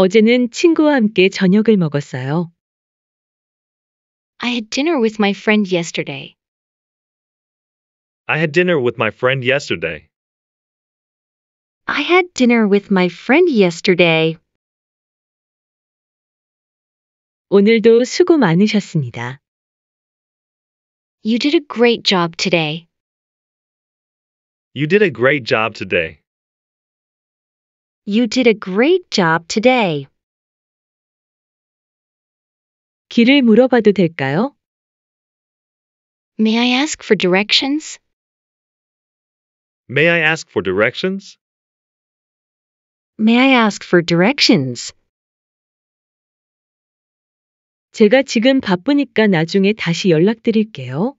어제는 친구와 함께 저녁을 먹었어요. I had dinner with my friend yesterday. I had dinner with my friend yesterday. I had dinner with my friend yesterday. 오늘도 수고 많으셨습니다. You did a great job today. You did a great job today. You did a great job today. 길을 물어봐도 될까요? May I ask for directions? May I ask for directions? May I ask for directions? 제가 지금 바쁘니까 나중에 다시 연락드릴게요.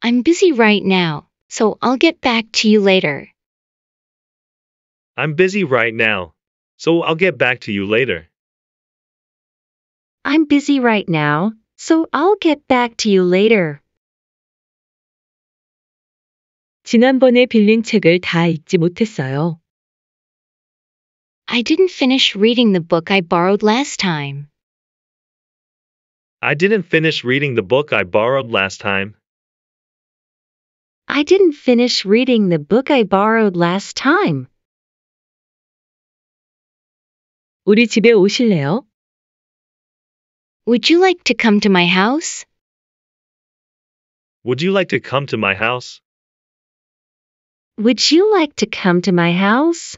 I'm busy right now, so I'll get back to you later. I'm busy right now, so I'll get back to you later. I'm busy right now, so I'll get back to you later. 지난번에 빌린 책을 다 읽지 못했어요. I didn't finish reading the book I borrowed last time. I didn't finish reading the book I borrowed last time. I didn't finish reading the book I borrowed last time. 우리 집에 오실래요? Would you like to come to my house? Would you like to come to my house? Would you like to come to my house?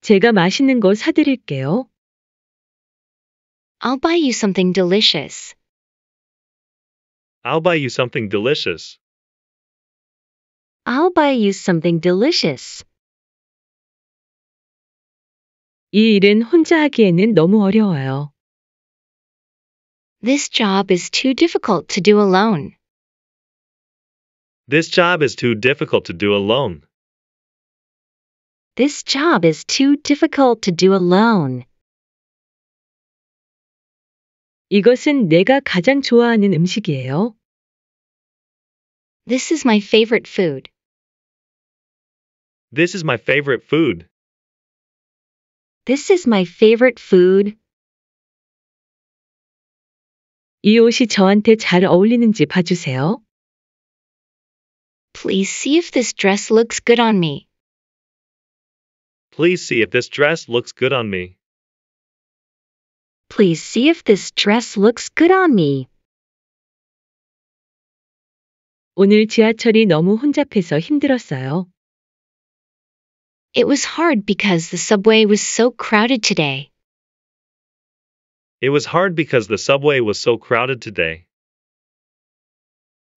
제가 맛있는 거 사드릴게요. I'll buy you something delicious. I'll buy you something delicious. I'll buy you something delicious. 이 일은 혼자 하기에는 너무 어려워요. This job is too difficult to do alone. This job is too difficult to do alone. This job is too difficult to do alone. 이것은 내가 가장 좋아하는 음식이에요. This is my favorite food. This is my favorite food. This is my favorite food. 이 옷이 저한테 잘 어울리는지 봐주세요. Please see if this dress looks good on me. Please see if this dress looks good on me. Please see if this dress looks good on me. 오늘 지하철이 너무 혼잡해서 힘들었어요. It was hard because the subway was so crowded today. It was hard because the subway was so crowded today.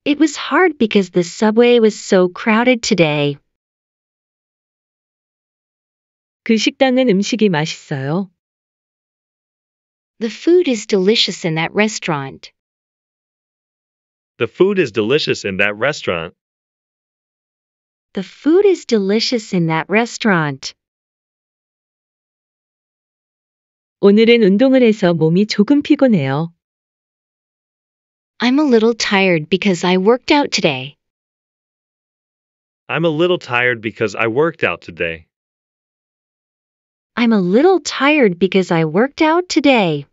It was hard because the subway was so crowded today. 그 식당은 음식이 맛있어요. The food is delicious in that restaurant. The food is delicious in that restaurant. The food is delicious in that restaurant. 오늘은 운동을 해서 몸이 조금 피곤해요. I'm a little tired because I worked out today. I'm a little tired because I worked out today. I'm a little tired because I worked out today.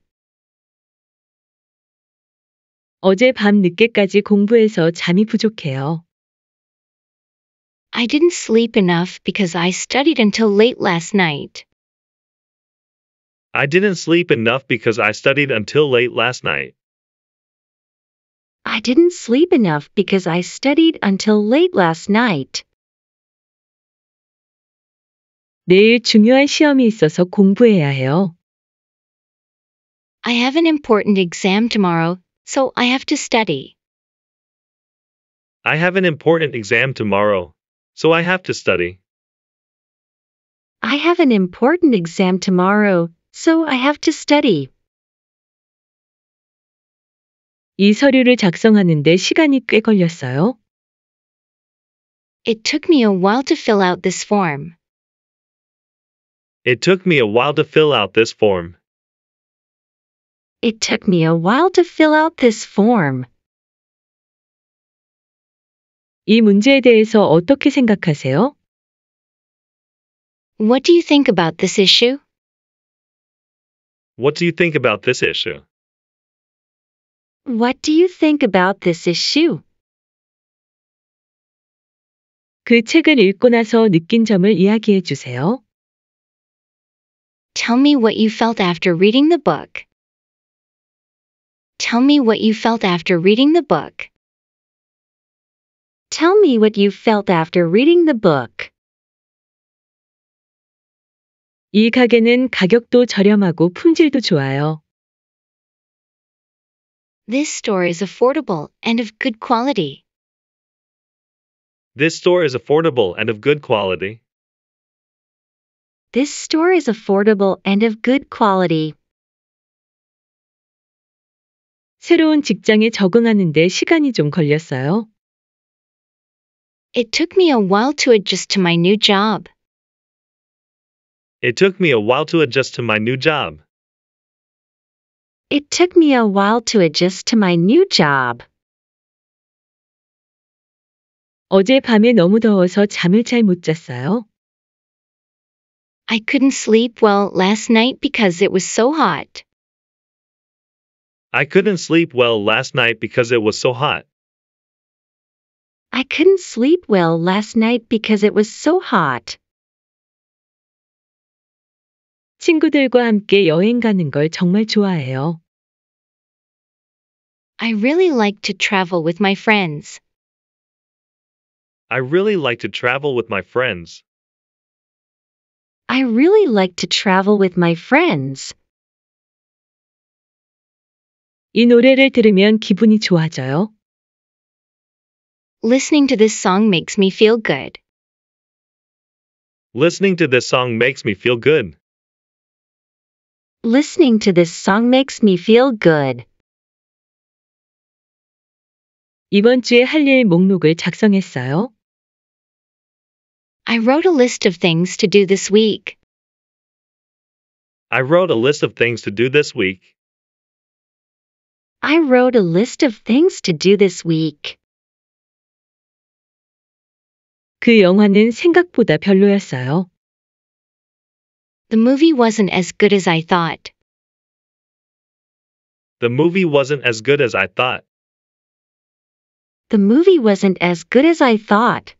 어젯밤 늦게까지 공부해서 잠이 부족해요. I didn't sleep enough because I studied until late last night. I didn't sleep enough because I studied until late last night. I didn't sleep enough because I studied until late last night. 내일 중요한 시험이 있어서 공부해야 해요. I have an important exam tomorrow, so I have to study. I have an important exam tomorrow, so I have to study. I have an important exam tomorrow, so I have to study. 이 서류를 작성하는데 시간이 꽤 걸렸어요. It took me a while to fill out this form. It took me a while to fill out this form. It took me a while to fill out this form. 이 문제에 대해서 어떻게 생각하세요? What do you think about this issue? What do you think about this issue? What do you think about this issue? 그 책을 읽고 나서 느낀 점을 이야기해 주세요. Tell me what you felt after reading the book. Tell me what you felt after reading the book. Tell me what you felt after reading the book. 이 가게는 가격도 저렴하고 품질도 좋아요. This store is affordable and of good quality. This store is affordable and of good quality. This store is affordable and of good quality. 새로운 직장에 적응하는데 시간이 좀 걸렸어요. It took me a while to adjust to my new job. It took me a while to adjust to my new job. It took me a while to adjust to my new job. 너무 더워서 잠을 잤어요. I couldn't sleep well last night because it was so hot. I couldn't sleep well last night because it was so hot. I couldn't sleep well last night because it was so hot. 친구들과 함께 여행 가는 걸 정말 좋아해요. I really like to travel with my friends. I really like to travel with my friends. I really like to travel with my friends. 이 노래를 들으면 기분이 좋아져요. Listening to this song makes me feel good. Listening to this song makes me feel good. Listening to this song makes me feel good. 이번 주에 할 목록을 작성했어요? I wrote a list of things to do this week. I wrote a list of things to do this week. I wrote a list of things to do this week. 그 영화는 생각보다 별로였어요. The movie wasn't as good as I thought. The movie wasn't as good as I thought. The movie wasn't as good as I thought.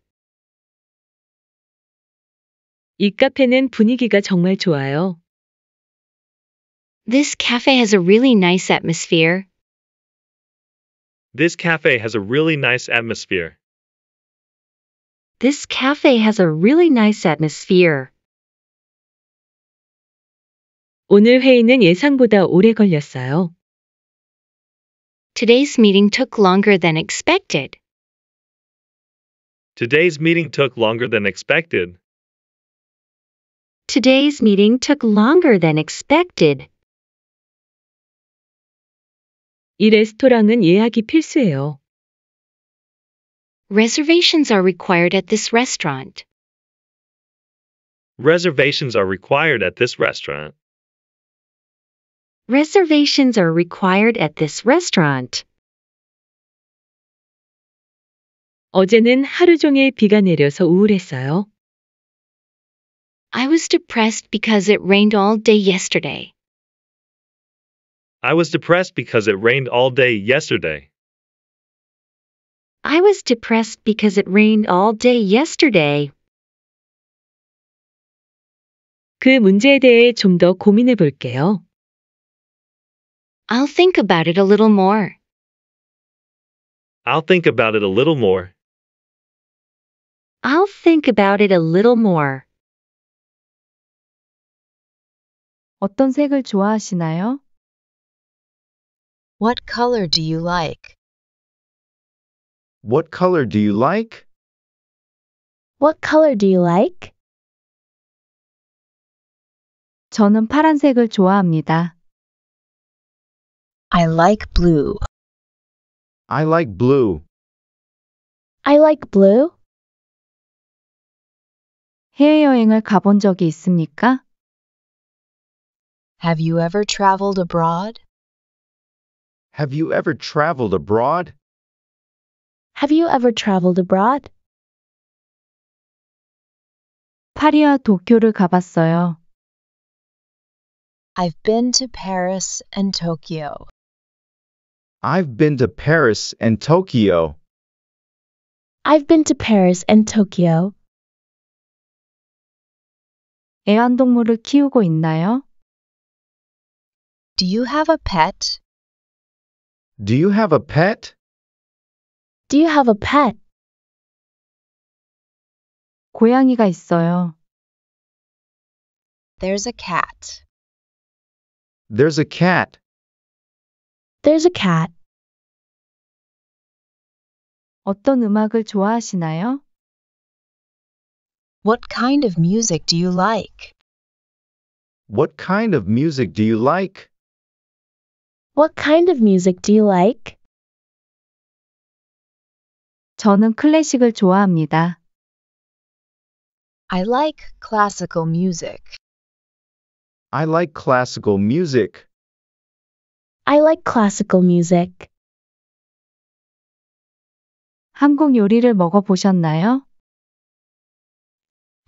이 카페는 분위기가 정말 좋아요. This cafe has a really nice atmosphere. This cafe has a really nice atmosphere. This cafe has a really nice atmosphere. 오늘 회의는 예상보다 오래 걸렸어요. Today's meeting took longer than expected. Today's meeting took longer than expected. Today's meeting took longer than expected. 이 레스토랑은 예약이 필수예요. Reservations are required at this restaurant. Reservations are required at this restaurant. Reservations are required at this restaurant. 어제는 하루 종일 비가 내려서 우울했어요. I was depressed because it rained all day yesterday. I was depressed because it rained all day yesterday. I was depressed because it rained all day yesterday. 그 문제에 더 고민해 볼게요. I'll think about it a little more. I'll think about it a little more. I'll think about it a little more. 어떤 색을 좋아하시나요? What color do you like? What color do you like? What color do you like? 저는 파란색을 좋아합니다. I like blue. I like blue. I like blue. 해외여행을 가본 적이 있습니까? Have you ever traveled abroad? Have you ever traveled abroad? Have you ever traveled abroad? 파리와 도쿄를 가봤어요. I've been to Paris and Tokyo. I've been to Paris and Tokyo. I've been to Paris and Tokyo. 애완동물을 키우고 있나요? Do you have a pet? Do you have a pet? Do you have a pet? 고양이가 있어요. There's a cat. There's a cat. There's a cat. 어떤 음악을 좋아하시나요? What kind of music do you like? What kind of music do you like? What kind of music do you like? 저는 클래식을 좋아합니다. I like classical music. I like classical music. I like classical music. 한국 요리를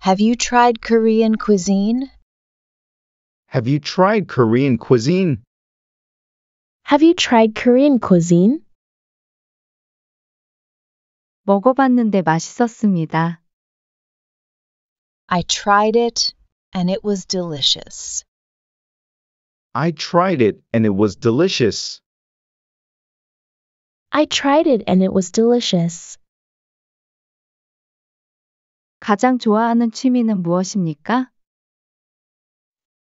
Have you tried Korean cuisine? Have you tried Korean cuisine? Have you tried Korean cuisine? 먹어봤는데 맛있었습니다. I tried it and it was delicious. I tried it and it was delicious. I tried it and it was delicious. 가장 좋아하는 취미는 무엇입니까?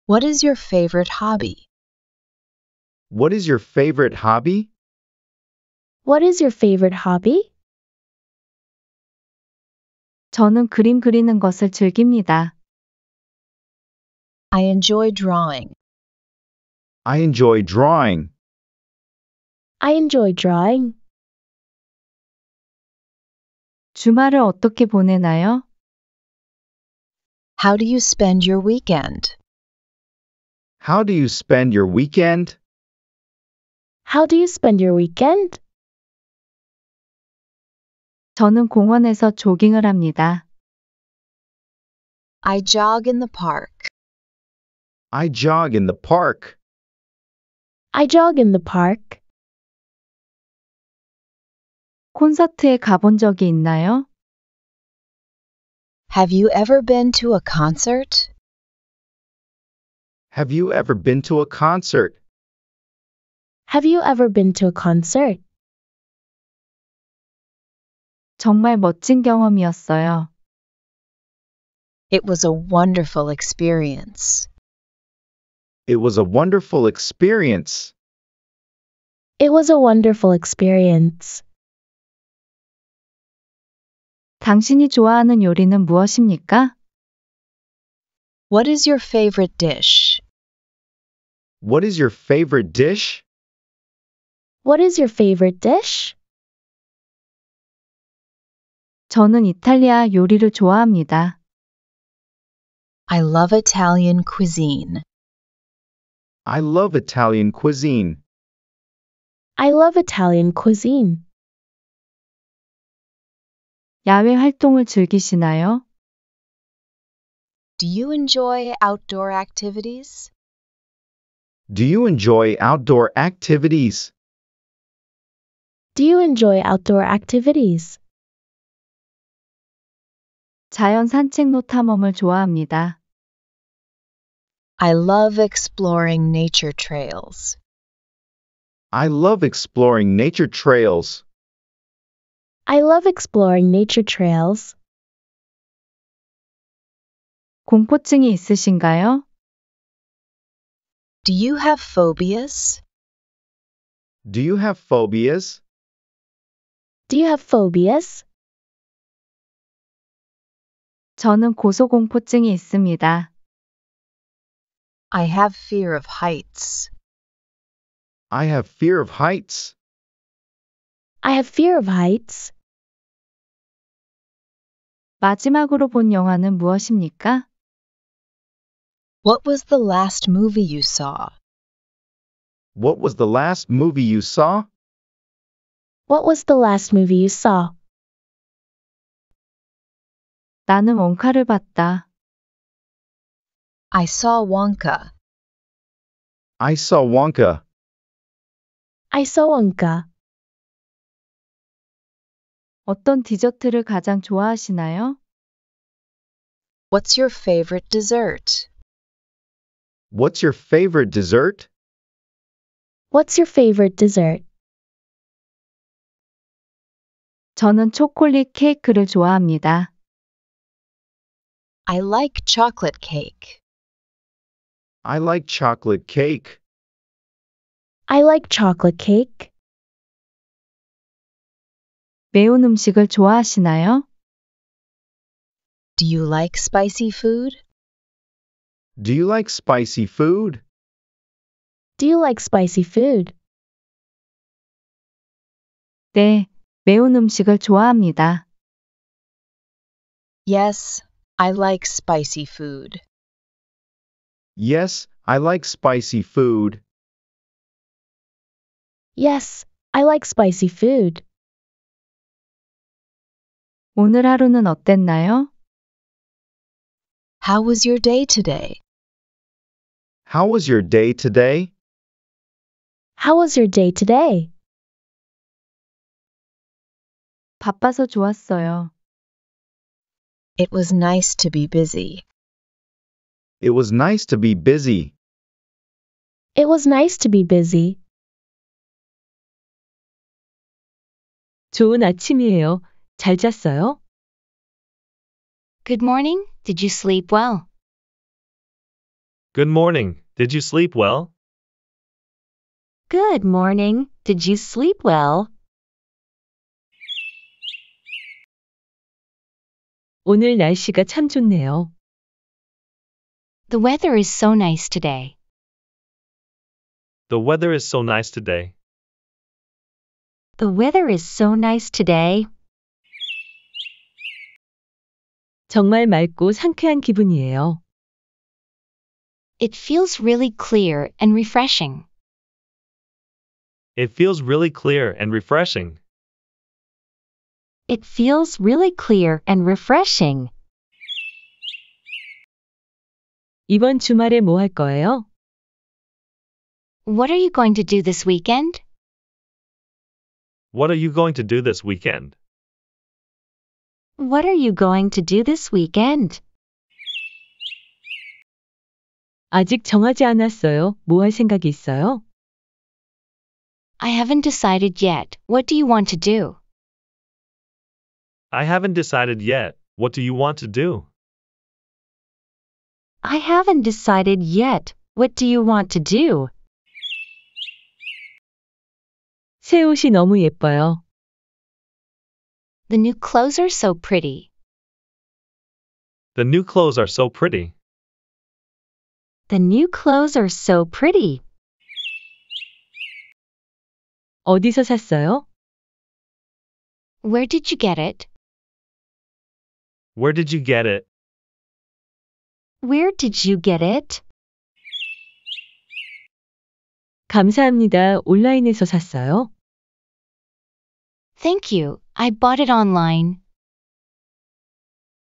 What is your favorite hobby? What is your favorite hobby? What is your favorite hobby? 저는 그림 그리는 것을 즐깁니다. I enjoy drawing. I enjoy drawing. I enjoy drawing. 주말을 어떻게 보내나요? How do you spend your weekend? How do you spend your weekend? How do you spend your weekend? 저는 공원에서 조깅을 합니다. I jog in the park. I jog in the park. I jog in the park. 콘서트에 가본 적이 있나요? Have you ever been to a concert? Have you ever been to a concert? Have you ever been to a concert? 정말 멋진 경험이었어요. It was a wonderful experience. It was a wonderful experience. It was a wonderful experience. 당신이 좋아하는 요리는 무엇입니까? What is your favorite dish? What is your favorite dish? What is your favorite dish? 저는 이탈리아 요리를 좋아합니다. I love Italian cuisine. I love Italian cuisine. I love Italian cuisine. 야외 활동을 즐기시나요? Do you enjoy outdoor activities? Do you enjoy outdoor activities? Do you enjoy outdoor activities? 자연 산책로 탐험을 좋아합니다. I love exploring nature trails. I love exploring nature trails. I love exploring nature trails. 공포증이 있으신가요? Do you have phobias? Do you have phobias? Do you have phobias? 저는 고소공포증이 있습니다. I have fear of heights. I have fear of heights. I have fear of heights. 마지막으로 본 영화는 무엇입니까? What was the last movie you saw? What was the last movie you saw? What was the last movie you saw? 나는 원카를 봤다. I saw Wonka. I saw Wonka. I saw Wonka. 어떤 디저트를 가장 좋아하시나요? What's your favorite dessert? What's your favorite dessert? What's your favorite dessert? 저는 초콜릿 케이크를 좋아합니다. I like chocolate cake. I like chocolate cake. I like chocolate cake. 매운 음식을 좋아하시나요? Do you like spicy food? Do you like spicy food? Do you like spicy food? 네, 매운 음식을 좋아합니다. Yes, I like spicy food. Yes, I like spicy food. Yes, I like spicy food. 오늘 하루는 어땠나요? How was your day today? How was your day today? How was your day today? 바빠서 좋았어요. It was nice to be busy. It was nice to be busy. It was nice to be busy. 좋은 아침이에요. 잘 잤어요? Good morning. Did you sleep well? Good morning. Did you sleep well? Good morning. Did you sleep well? 오늘 날씨가 참 좋네요. The weather is so nice today. The weather is so nice today. The weather is so nice today. 정말 맑고 상쾌한 기분이에요. It feels really clear and refreshing. It feels really clear and refreshing. It feels really clear and refreshing. 이번 주말에 거예요? What are you going to do this weekend? What are you going to do this weekend? What are you going to do this weekend? 아직 정하지 않았어요. 생각이 있어요? I haven't decided yet. What do you want to do? I haven't decided yet. What do you want to do? I haven't decided yet. What do you want to do? 새 옷이 너무 예뻐요. The new clothes are so pretty. The new clothes are so pretty. The new clothes are so pretty. 어디서 샀어요? Where did you get it? Where did you get it? Where did you get it? 감사합니다. 온라인에서 샀어요. Thank you. I bought it online.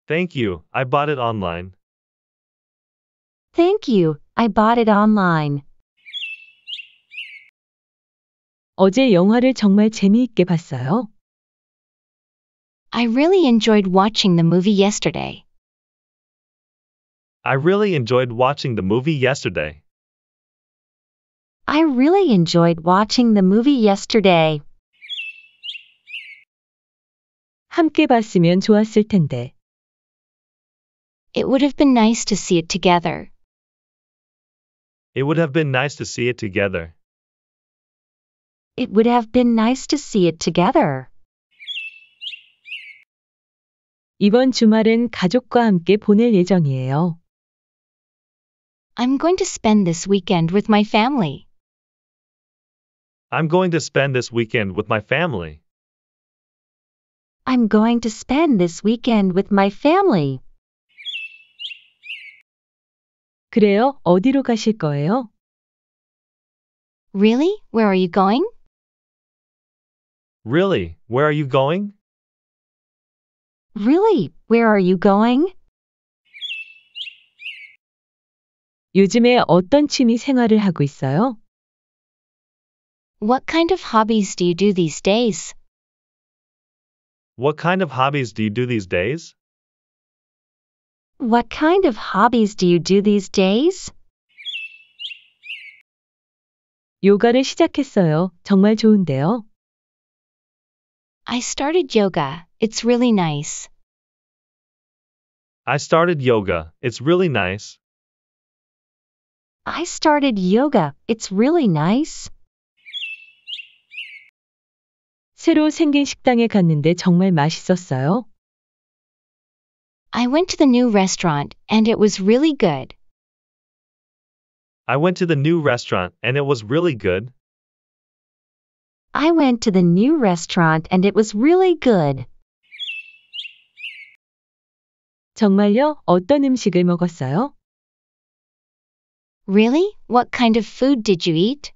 Thank you. I bought it online. Thank you. I bought it online. 어제 영화를 정말 재미있게 봤어요. I really enjoyed watching the movie yesterday. I really enjoyed watching the movie yesterday. I really enjoyed watching the movie yesterday. 함께 봤으면 좋았을 텐데. It would have been nice to see it together. It would have been nice to see it together. It would have been nice to see it together. 이번 주말은 가족과 함께 보낼 예정이에요. I'm going to spend this weekend with my family. I'm going to spend this weekend with my family. I'm going to spend this weekend with my family. 그래요? 어디로 가실 거예요? Really? Where are you going? Really? Where are you going? Really? Where are you going? 요즘에 어떤 취미 생활을 하고 있어요? What kind of hobbies do you do these days? What kind of hobbies do you do these days? What kind of hobbies do you do these days? 요가를 시작했어요. 정말 좋은데요. I started yoga. It's really nice. I started yoga. It's really nice. I started yoga. It's really nice. 새로 생긴 식당에 갔는데 정말 맛있었어요? I went to the new restaurant and it was really good. I went to the new restaurant and it was really good. I went to the new restaurant and it was really good. 정말요? 어떤 음식을 먹었어요? Really? What kind of food did you eat?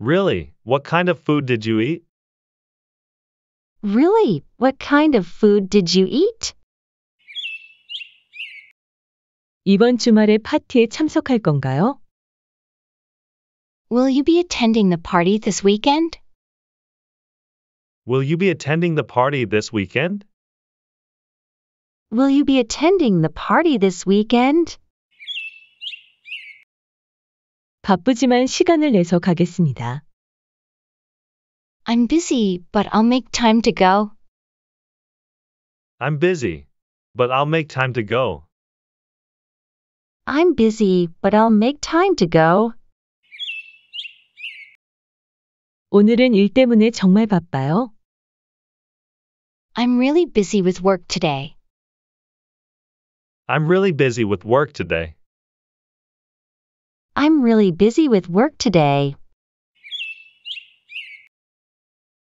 Really? What kind of food did you eat? Really? What kind of food did you eat? 이번 주말에 파티에 참석할 건가요? Will you be attending the party this weekend? Will you be attending the party this weekend? Will you be attending the party this weekend? 바쁘지만 시간을 내서 가겠습니다. I'm busy, but I'll make time to go. I'm busy, but I'll make time to go. I'm busy, but I'll make time to go. 오늘은 일 때문에 정말 바빠요. I'm really busy with work today. I'm really busy with work today. I'm really busy with work today.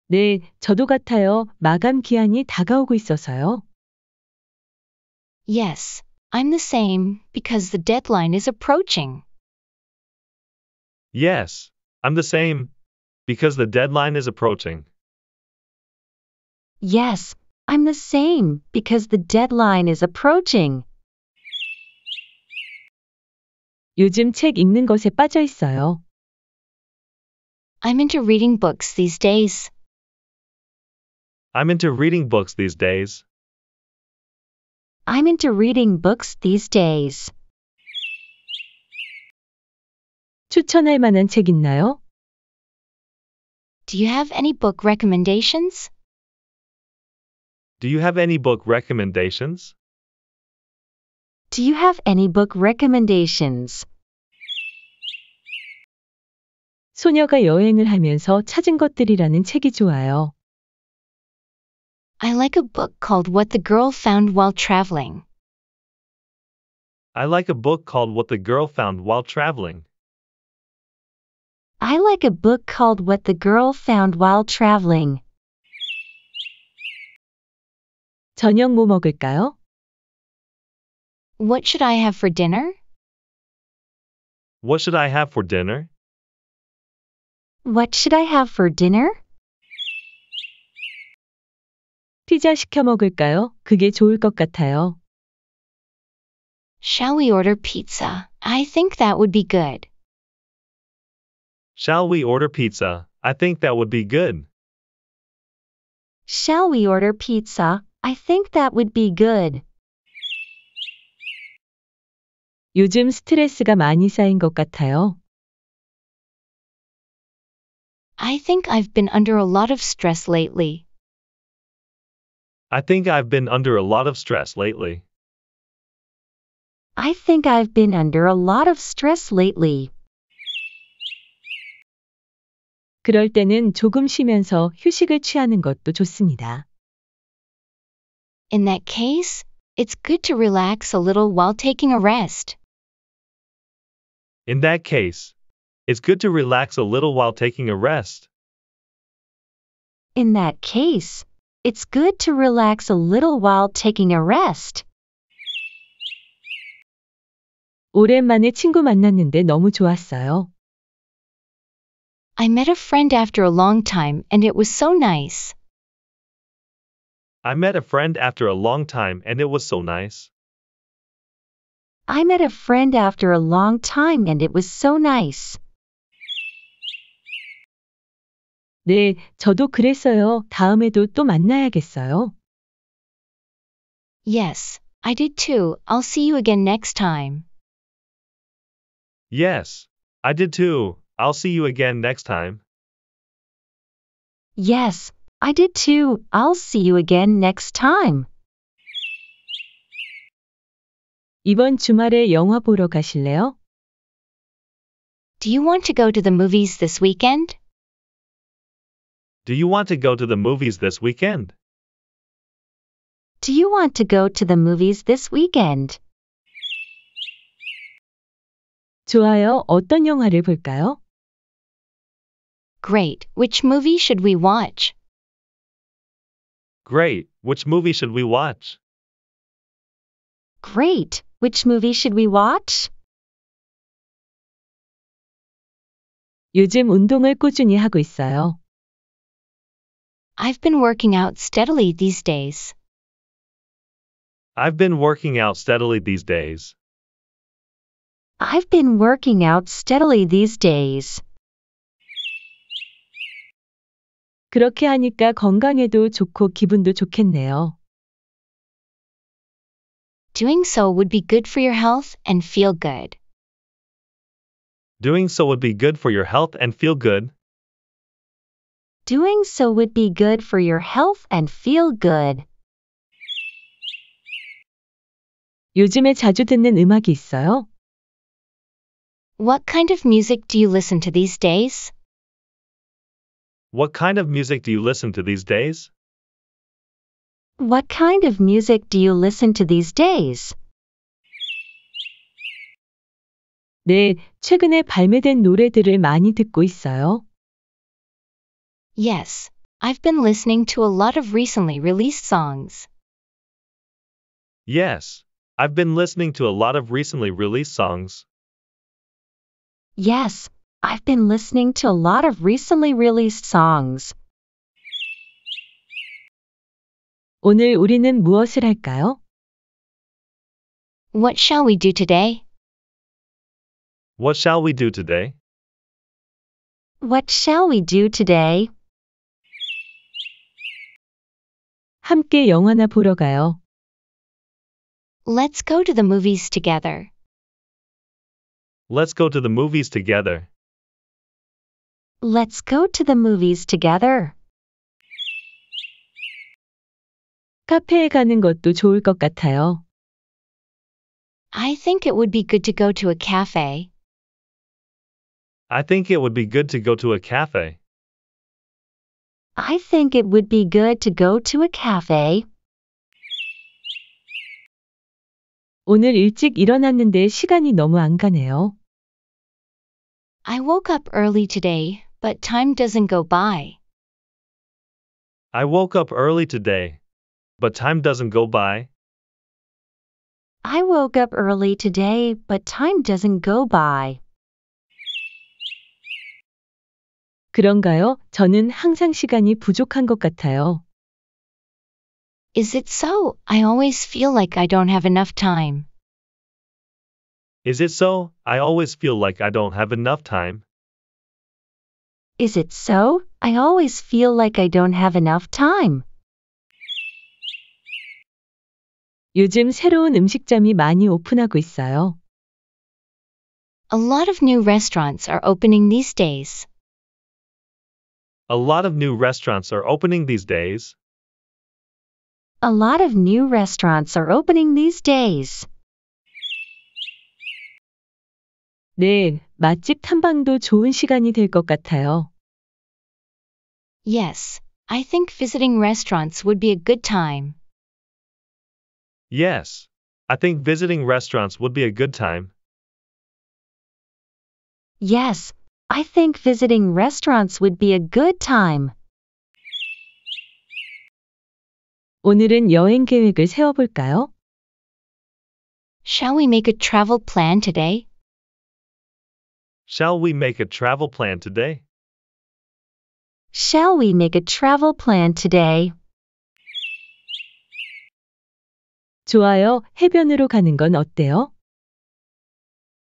네, 저도 같아요. 마감 기한이 다가오고 있어서요. Yes, I'm the same because the deadline is approaching. Yes, I'm the same because the deadline is approaching. Yes, I'm the same because the deadline is approaching. 요즘 책 읽는 것에 빠져 있어요. I'm into reading books these days. I'm into reading books these days. I'm into reading books these days. 추천할 만한 책 있나요? Do you have any book recommendations? Do you have any book recommendations? Do you have any book recommendations? 소녀가 여행을 하면서 찾은 것들이라는 책이 좋아요. I like a book called What the Girl Found While Traveling. I like a book called What the Girl Found While Traveling. I like a book called What the Girl Found While Traveling. 저녁 뭐 먹을까요? What should I have for dinner? What should I have for dinner? What should I have for dinner? 피자 시켜 먹을까요? 그게 좋을 것 같아요. Shall we order pizza? I think that would be good. Shall we order pizza? I think that would be good. Shall we order pizza? I think that would be good. 요즘 스트레스가 많이 쌓인 것 같아요. I think I've been under a lot of stress lately. I think I've been under a lot of stress lately. I think I've been under a lot of stress lately. 그럴 때는 조금 쉬면서 휴식을 취하는 것도 좋습니다. In that case, it's good to relax a little while taking a rest. In that case, it's good to relax a little while taking a rest. In that case, it's good to relax a little while taking a rest. 오랜만에 친구 만났는데 너무 좋았어요. I met a friend after a long time and it was so nice. I met a friend after a long time and it was so nice. I met a friend after a long time and it was so nice. 네, 저도 그랬어요. 다음에도 또 만나야겠어요. Yes, I did too. I'll see you again next time. Yes, I did too. I'll see you again next time. Yes, I did too. I'll see you again next time. 이번 주말에 영화 보러 가실래요? Do you want to go to the movies this weekend? Do you want to go to the movies this weekend? Do you want to go to the movies this weekend? 좋아요. 어떤 영화를 볼까요? Great, which movie should we watch? Great, which movie should we watch? Great, which movie should we watch? 요즘 운동을 꾸준히 하고 있어요. I've been working out steadily these days. I've been working out steadily these days. I've been working out steadily these days. 그렇게 하니까 건강에도 좋고 기분도 좋겠네요. Doing so would be good for your health and feel good. Doing so would be good for your health and feel good. Doing so would be good for your health and feel good. 요즘에 자주 듣는 음악이 있어요? What kind of music do you listen to these days? What kind of music do you listen to these days? What kind of music do you listen to these days? 네, 최근에 발매된 노래들을 많이 듣고 있어요. Yes, I've been listening to a lot of recently released songs. Yes, I've been listening to a lot of recently released songs. Yes, I've been listening to a lot of recently released songs. 오늘 우리는 무엇을 할까요? What shall we do today? What shall we do today? What shall we do today? 함께 영화나 보러 가요. Let's go to the movies together. Let's go to the movies together. Let's go to the movies together. 카페에 가는 것도 좋을 것 같아요. I think it would be good to go to a cafe. I think it would be good to go to a cafe. I think it would be good to go to a cafe. 오늘 일찍 일어났는데 시간이 너무 안 가네요. I woke up early today, but time doesn't go by. I woke up early today. But time doesn't go by. I woke up early today, but time doesn't go by. 그런가요? 저는 항상 시간이 부족한 것 같아요. Is it so? I always feel like I don't have enough time. Is it so? I always feel like I don't have enough time. Is it so? I always feel like I don't have enough time. 요즘 새로운 음식점이 많이 오픈하고 있어요. A lot of new restaurants are opening these days. A lot of new restaurants are opening these days. A lot of new restaurants are opening these days. 네, 맛집 탐방도 좋은 시간이 같아요. Yes, I think visiting restaurants would be a good time. Yes, I think visiting restaurants would be a good time. Yes, I think visiting restaurants would be a good time. 오늘은 여행 계획을 세워볼까요? Shall we make a travel plan today? Shall we make a travel plan today? Shall we make a travel plan today? 좋아요. 해변으로 가는 건 어때요?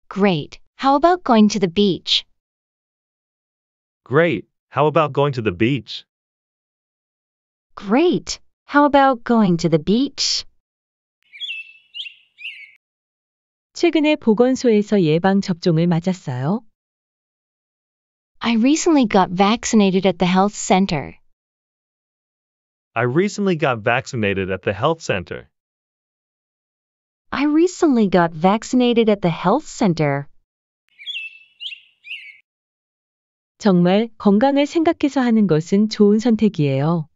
Great. How about going to the beach? Great. How about going to the beach? Great. How about going to the beach? 최근에 보건소에서 예방 접종을 맞았어요. I recently got vaccinated at the health center. I recently got vaccinated at the health center. I recently got vaccinated at the health center. 정말 건강을 생각해서 하는 것은 좋은 선택이에요.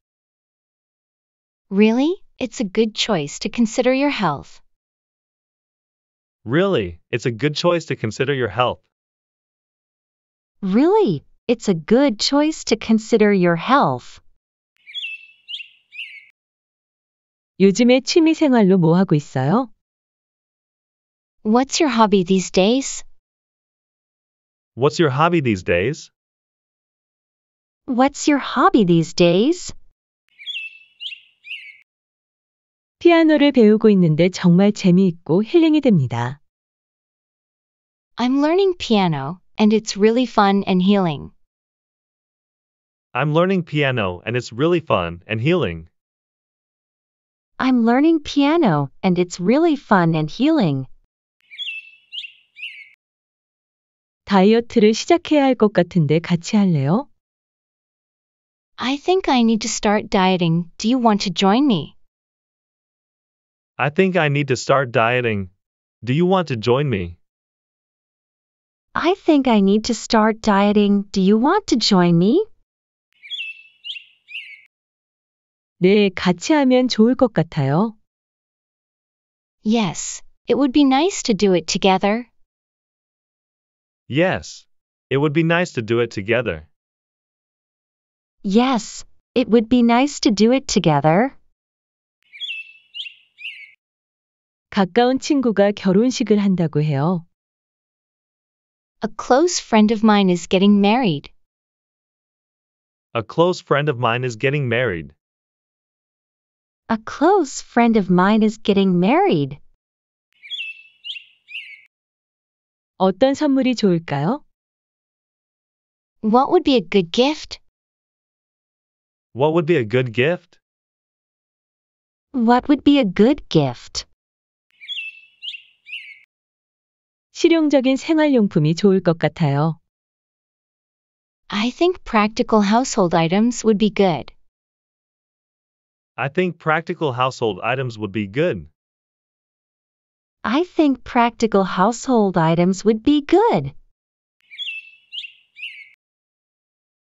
Really? It's a good choice to consider your health. Really, it's a good choice to consider your health. Really, it's a good choice to consider your health. 요즘에 취미 생활로 뭐 하고 있어요? What's your hobby these days? What's your hobby these days? What's your hobby these days? 피아노를 배우고 있는데 정말 재미있고 힐링이 됩니다. I'm learning piano and it's really fun and healing. I'm learning piano and it's really fun and healing. I'm learning piano and it's really fun and healing. 다이어트를 시작해야 같은데 같이 할래요? I think I need to start dieting. Do you want to join me? I think I need to start dieting. Do you want to join me? I think I need to start dieting. Do you want to join me? 네, 같이 하면 좋을 것 같아요. Yes, it would be nice to do it together. Yes, it would be nice to do it together. Yes, it would be nice to do it together. 가까운 친구가 결혼식을 한다고 해요. A close friend of mine is getting married. A close friend of mine is getting married. A close friend of mine is getting married. 어떤 선물이 좋을까요? What would be a good gift? What would be a good gift? What would be a good gift? 실용적인 생활용품이 좋을 것 같아요. I think practical household items would be good. I think practical household items would be good. I think practical household items would be good.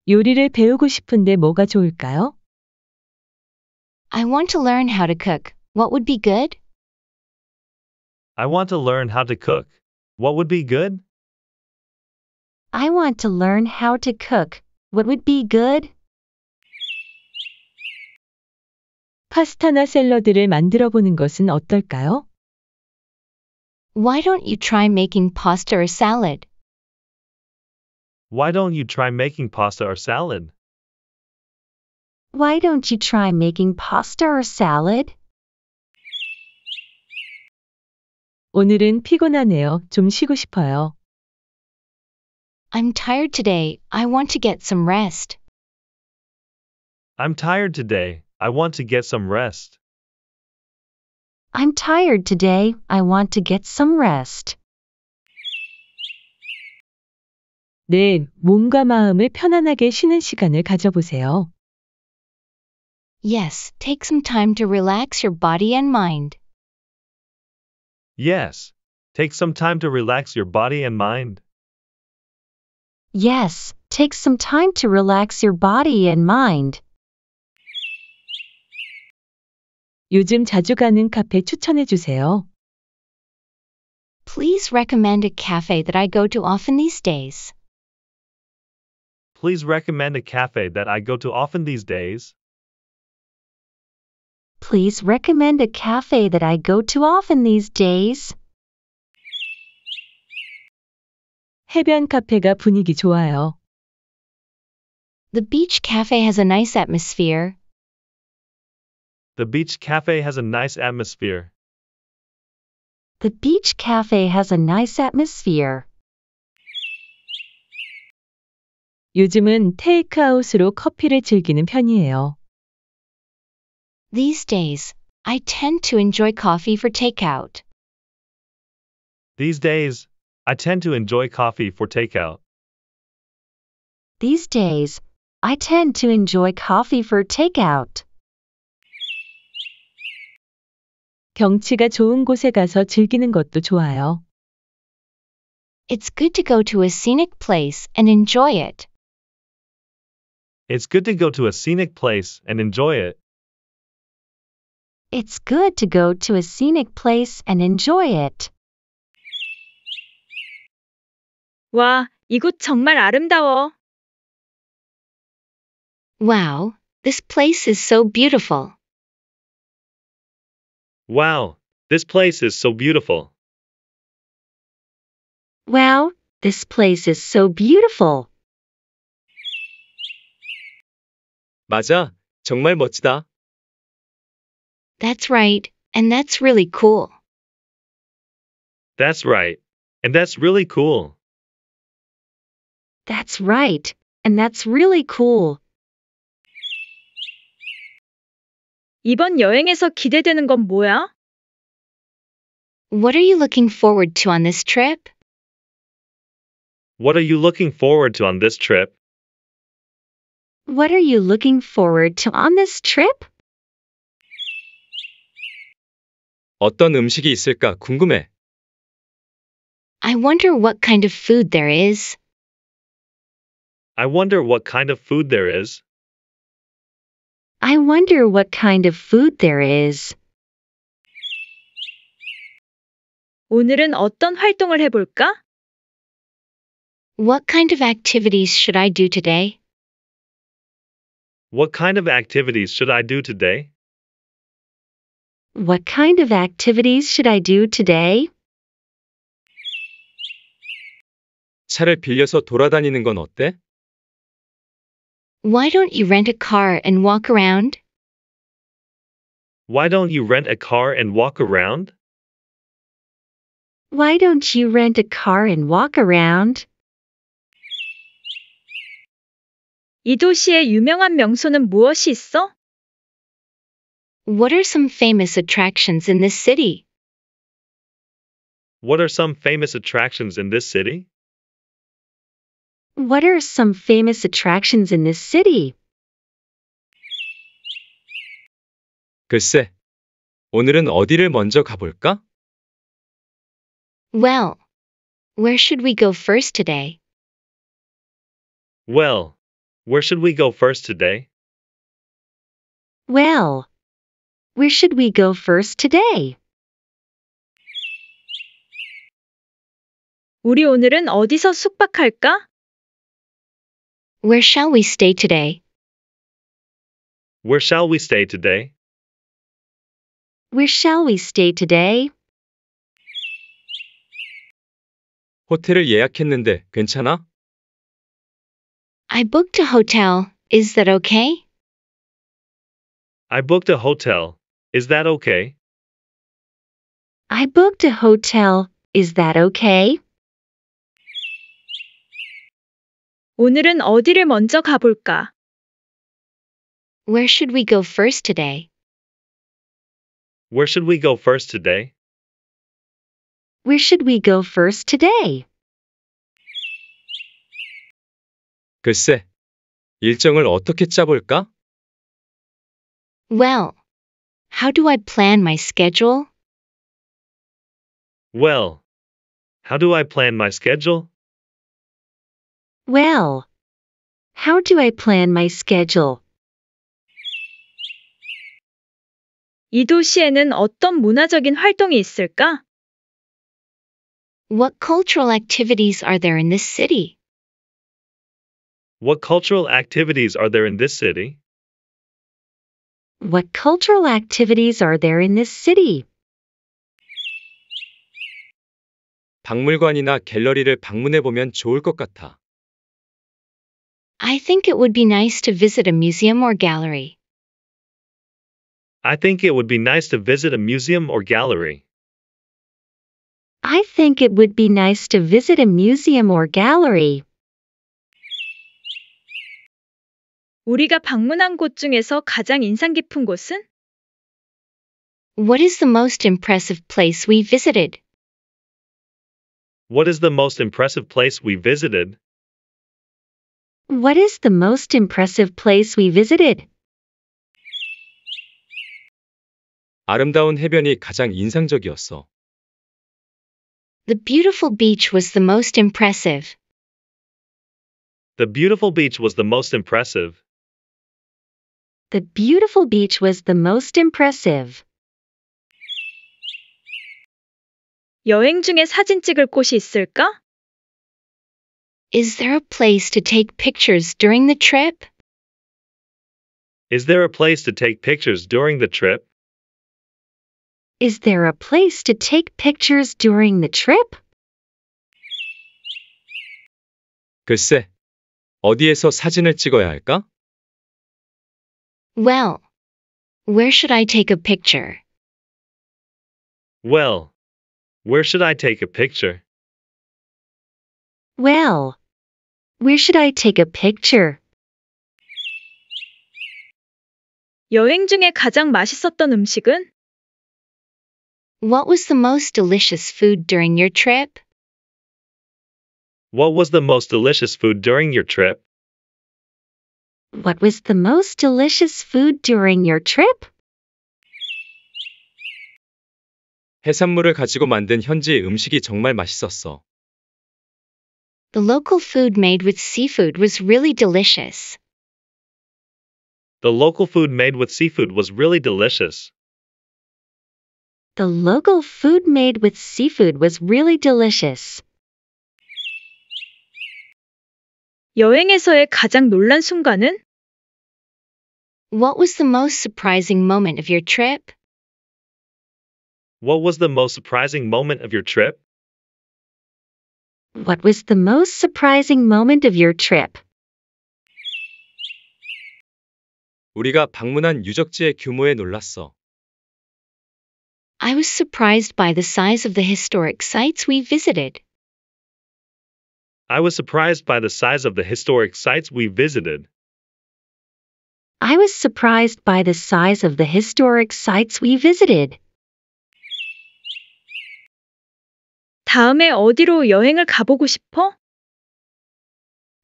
요리를 배우고 싶은데 뭐가 좋을까요? I want to learn how to cook. What would be good? I want to learn how to cook. What would be good? I want to learn how to cook. What would be good? 파스타나 샐러드를 만들어 보는 것은 어떨까요? Why don't you try making pasta or salad? Why don't you try making pasta or salad? Why don't you try making pasta or salad? 오늘은 피곤하네요. 좀 쉬고 싶어요. I'm tired today. I want to get some rest. I'm tired today. I want to get some rest. I'm tired today. I want to get some rest. 네, 몸과 마음을 편안하게 쉬는 시간을 가져보세요. Yes, take some time to relax your body and mind. Yes. Take some time to relax your body and mind. Yes, take some time to relax your body and mind. 요즘 자주 가는 카페 추천해 주세요. Please recommend a cafe that I go to often these days. Please recommend a cafe that I go to often these days. Please recommend a cafe that I go to often these days. 해변 카페가 분위기 좋아요. The beach cafe has a nice atmosphere. The beach cafe has a nice atmosphere. The beach cafe has a nice atmosphere. 요즘은 테이크아웃으로 커피를 즐기는 편이에요. These days, I tend to enjoy coffee for takeout. These days, I tend to enjoy coffee for takeout. These days, I tend to enjoy coffee for takeout. 경치가 좋은 곳에 가서 즐기는 것도 좋아요. It's good to go to a scenic place and enjoy it. It's good to go to a scenic place and enjoy it. It's good to go to a scenic place and enjoy it. 와, 이곳 정말 아름다워. Wow, this place is so beautiful. Wow, this place is so beautiful. Wow, this place is so beautiful. 맞아, 정말 멋지다. That's right, and that's really cool. That's right, and that's really cool. That's right, and that's really cool. 이번 여행에서 기대되는 건 뭐야? What are you looking forward to on this trip? What are you looking forward to on this trip? What are you looking forward to on this trip? 어떤 음식이 있을까 궁금해. I wonder what kind of food there is. I wonder what kind of food there is. I wonder what kind of food there is. 오늘은 어떤 What kind of activities should I do today? What kind of activities should I do today? What kind of activities should I do today? 차를 빌려서 돌아다니는 건 어때? Why don't you rent a car and walk around? Why don't you rent a car and walk around? Why don't you rent a car and walk around? 이 도시에 유명한 명소는 무엇이 있어? What are some famous attractions in this city? What are some famous attractions in this city? What are some famous attractions in this city? 글쎄, 오늘은 어디를 먼저 가볼까? Well, where should we go first today? Well, where should we go first today? Well, where should we go first today? 우리 오늘은 어디서 숙박할까? Where shall we stay today? Where shall we stay today? Where shall we stay today? 호텔을 예약했는데 괜찮아? I booked a hotel. Is that okay? I booked a hotel. Is that okay? I booked a hotel. Is that okay? 오늘은 어디를 먼저 가볼까? Where should we go first today? Where should we go first today? Where should we go first today? 글쎄, 일정을 어떻게 짜볼까? Well, how do I plan my schedule? Well, how do I plan my schedule? Well, how do I plan my schedule? 이 도시에는 어떤 문화적인 활동이 있을까? What cultural activities are there in this city? What cultural activities are there in this city? What cultural activities are there in this city? 박물관이나 갤러리를 방문해 보면 좋을 것 같아. I think it would be nice to visit a museum or gallery. I think it would be nice to visit a museum or gallery. I think it would be nice to visit a museum or gallery. 우리가 방문한 곳 중에서 가장 인상 깊은 곳은? What is the most impressive place we visited? What is the most impressive place we visited? What is the most impressive place we visited? 아름다운 해변이 가장 인상적이었어. The beautiful beach was the most impressive. The beautiful beach was the most impressive. The beautiful beach was the most impressive. 여행 중에 사진 찍을 곳이 있을까? Is there a place to take pictures during the trip? Is there a place to take pictures during the trip? Is there a place to take pictures during the trip? 글쎄, 어디에서 사진을 찍어야 할까? Well. Where should I take a picture? Well. Where should I take a picture? Well. Where should I take a picture? 여행 중에 가장 맛있었던 음식은? What was the most delicious food during your trip? What was the most delicious food during your trip? What was the most delicious food during your trip? 해산물을 가지고 만든 현지 음식이 정말 맛있었어. The local food made with seafood was really delicious. The local food made with seafood was really delicious. The local food made with seafood was really delicious. 여행에서의 가장 놀란 순간은 what was the most surprising moment of your trip? What was the most surprising moment of your trip? What was the most surprising moment of your trip? 우리가 방문한 유적지의 규모에 놀랐어. I was surprised by the size of the historic sites we visited. I was surprised by the size of the historic sites we visited. I was surprised by the size of the historic sites we visited. 다음에 어디로 여행을 가보고 싶어?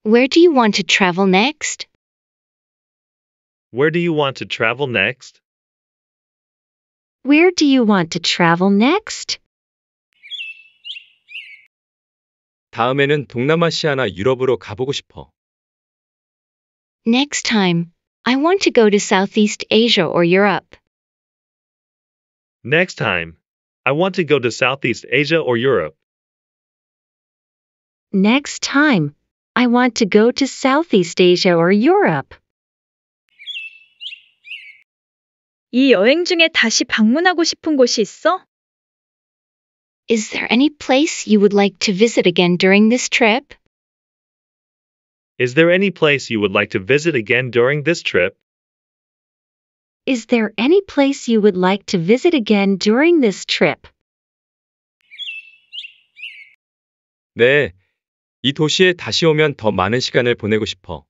Where do you want to travel next? Where do you want to travel next? Where do you want to travel next? 다음에는 동남아시아나 유럽으로 가보고 싶어. Next time, I want to go to Southeast Asia or Europe. Next time, I want to go to Southeast Asia or Europe. Next time, I want to go to Southeast Asia or Europe. 이 여행 중에 다시 방문하고 싶은 곳이 있어? Is there any place you would like to visit again during this trip? Is there any place you would like to visit again during this trip? Is there any place you would like to visit again during this trip? 네. 이 도시에 다시 오면 더 많은 시간을 보내고 싶어.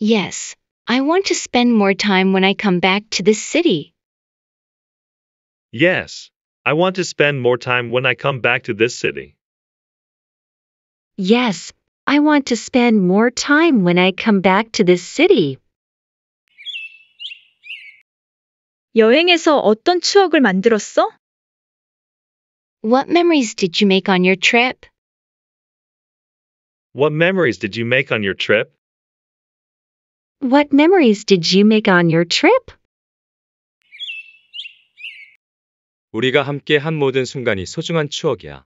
Yes, I want to spend more time when I come back to this city. Yes, I want to spend more time when I come back to this city. Yes, I want to spend more time when I come back to this city. 여행에서 어떤 추억을 만들었어? What memories did you make on your trip? What memories did you make on your trip? What memories did you make on your trip? 우리가 함께 한 모든 순간이 소중한 추억이야.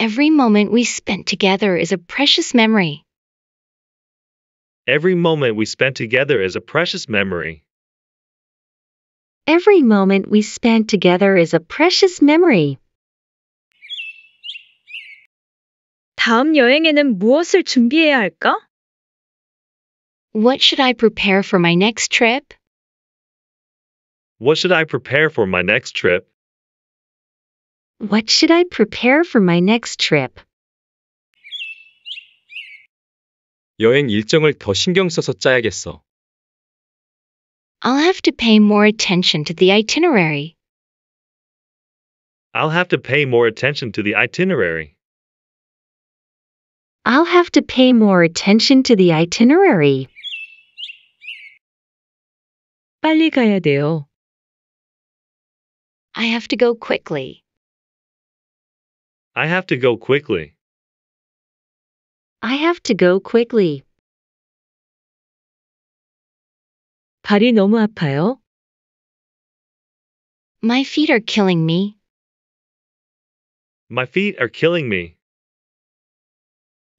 Every moment we spent together is a precious memory. Every moment we spent together is a precious memory. Every moment we spent together is a precious memory. 다음 여행에는 무엇을 준비해야 할까? What should I prepare for my next trip? What should I prepare for my next trip? What should I prepare for my next trip? 여행 일정을 더 신경 써서 짜야겠어. I'll have to pay more attention to the itinerary. I'll have to pay more attention to the itinerary. I'll have to pay more attention to the itinerary. 빨리 가야 돼요. I have to go quickly. I have to go quickly. I have to go quickly. 발이 너무 아파요. My feet are killing me. My feet are killing me.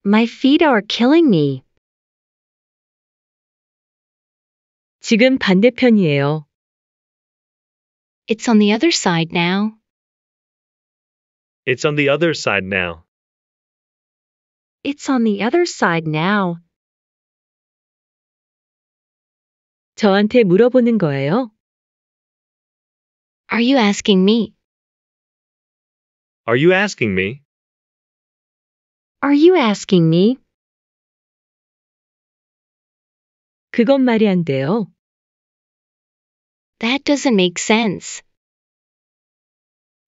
My feet are killing me. 지금 반대편이에요. It's on the other side now. It's on the other side now. It's on the other side now. 저한테 물어보는 거예요? Are you asking me? Are you asking me? Are you asking me? 그건 말이 안 돼요. That doesn't make sense.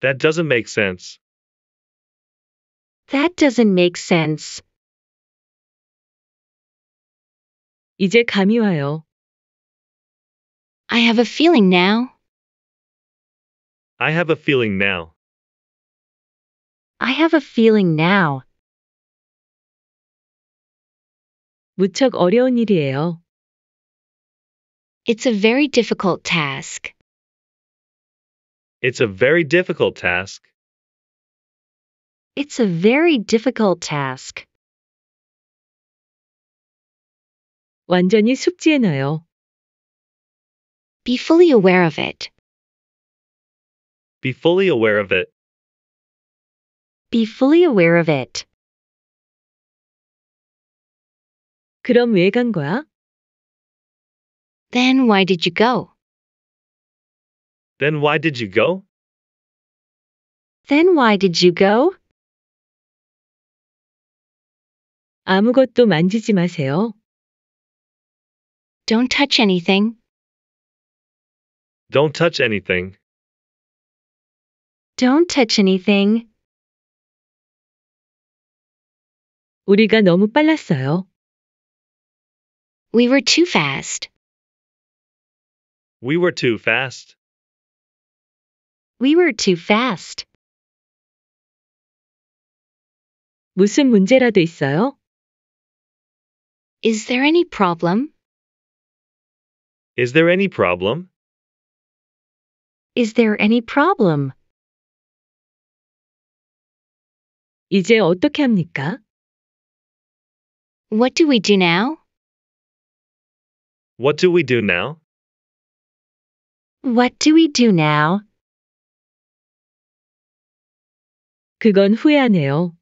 That doesn't make sense. That doesn't make sense. 이제 감이 와요. I have a feeling now. I have a feeling now. I have a feeling now. 무척 어려운 일이에요. It's a very difficult task. It's a very difficult task. It's a very difficult task. 완전히 Be fully aware of it. Be fully aware of it. Be fully aware of it. 그럼 거야? Then why did you go? Then why did you go? Then why did you go? 아무것도 만지지 마세요. Don't touch anything. Don't touch anything. Don't touch anything. 우리가 너무 빨랐어요. We were too fast. We were too fast. We were too fast. 무슨 문제라도 있어요? Is there any problem? Is there any problem? Is there any problem? 이제 어떻게 합니까? What do we do now? What do we do now? What do we do now? 그건 후회하네요.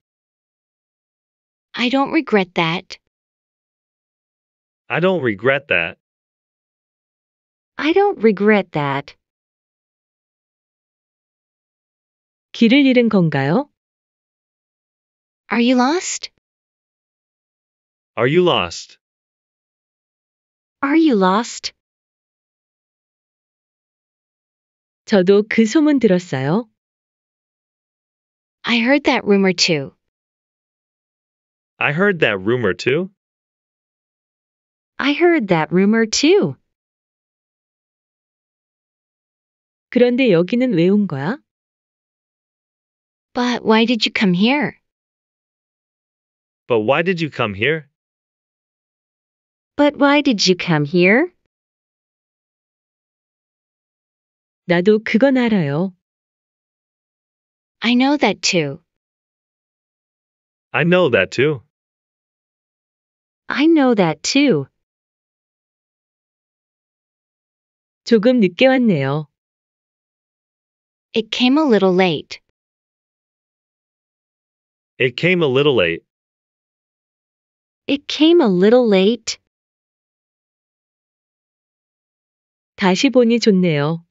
I don't regret that. I don't regret that. I don't regret that. 길을 잃은 건가요? Are you lost? Are you lost? Are you lost? 저도 그 소문 들었어요. I heard that rumor too. I heard that rumor too. I heard that rumor too. 그런데 여기는 거야? But why did you come here? But why did you come here? But why did you come here? 나도 그건 알아요. I know that too. I know that too. I know that too. 조금 늦게 왔네요. It came a little late. It came a little late. It came a little late. 다시 보니 좋네요.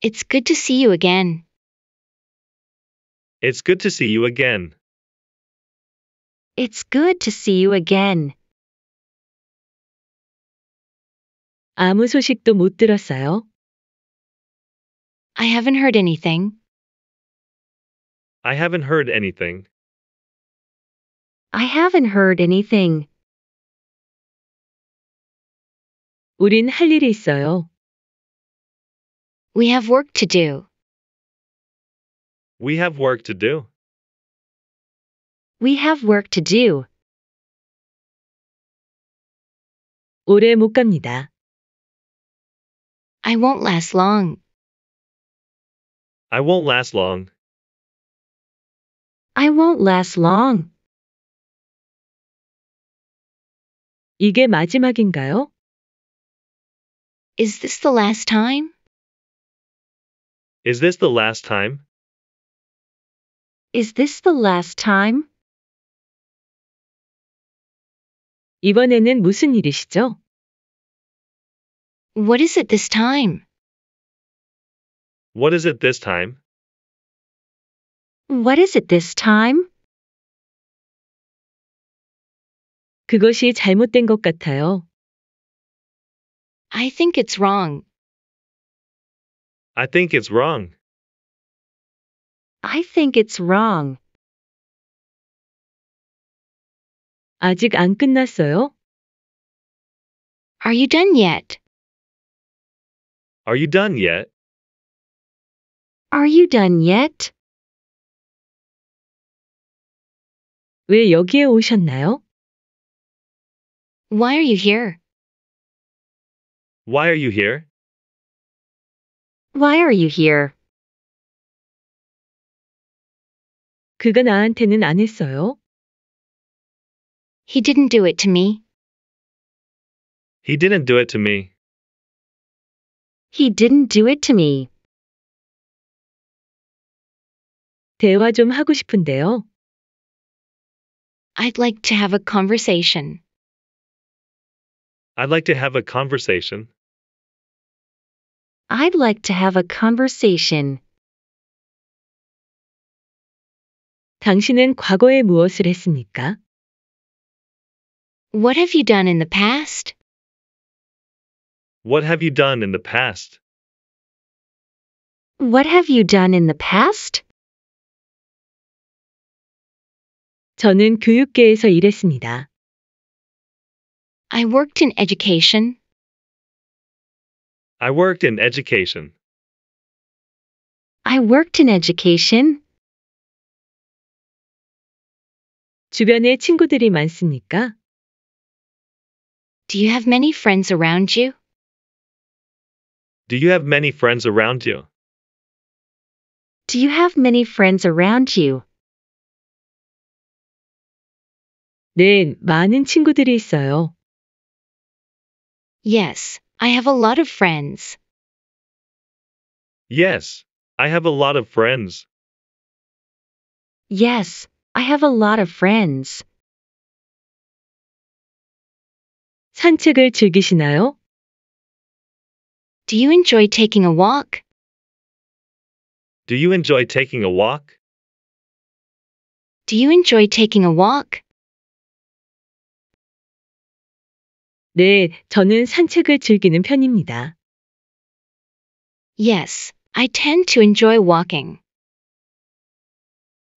It's good to see you again. It's good to see you again. It's good to see you again. 아무 소식도 못 들었어요. I haven't heard anything. I haven't heard anything. I haven't heard anything. 우린 할 일이 있어요. We have work to do. We have work to do. We have work to do. 오래 못 갑니다. I won't last long. I won't last long. I won't last long. 이게 마지막인가요? Is this the last time? Is this the last time? Is this the last time? 이번에는 무슨 일이시죠? What is it this time? What is it this time? What is it this time? 그것이 잘못된 것 같아요. I think it's wrong. I think it's wrong. I think it's wrong. 아직 안 끝났어요? Are you done yet? Are you done yet? Are you done yet? 왜 여기에 오셨나요? Why are you here? Why are you here? Why are you here? 그가 나한테는 안 했어요. He didn't do it to me. He didn't do it to me. He didn't do it to me. 대화 좀 하고 싶은데요. I'd like to have a conversation. I'd like to have a conversation. I'd like to have a conversation. 당신은 과거에 무엇을 했습니까? What have you done in the past? What have you done in the past? What have you done in the past? 저는 교육계에서 일했습니다. I worked in education. I worked in education. I worked in education. 주변에 친구들이 많습니까? Do you have many friends around you? Do you have many friends around you? Do you have many friends around you? 네, 많은 친구들이 있어요. Yes, I have a lot of friends. Yes, I have a lot of friends. Yes, I have a lot of friends. 산책을 즐기시나요? Do you enjoy taking a walk? Do you enjoy taking a walk? Do you enjoy taking a walk? 네, 저는 산책을 즐기는 편입니다. Yes, I tend to enjoy walking.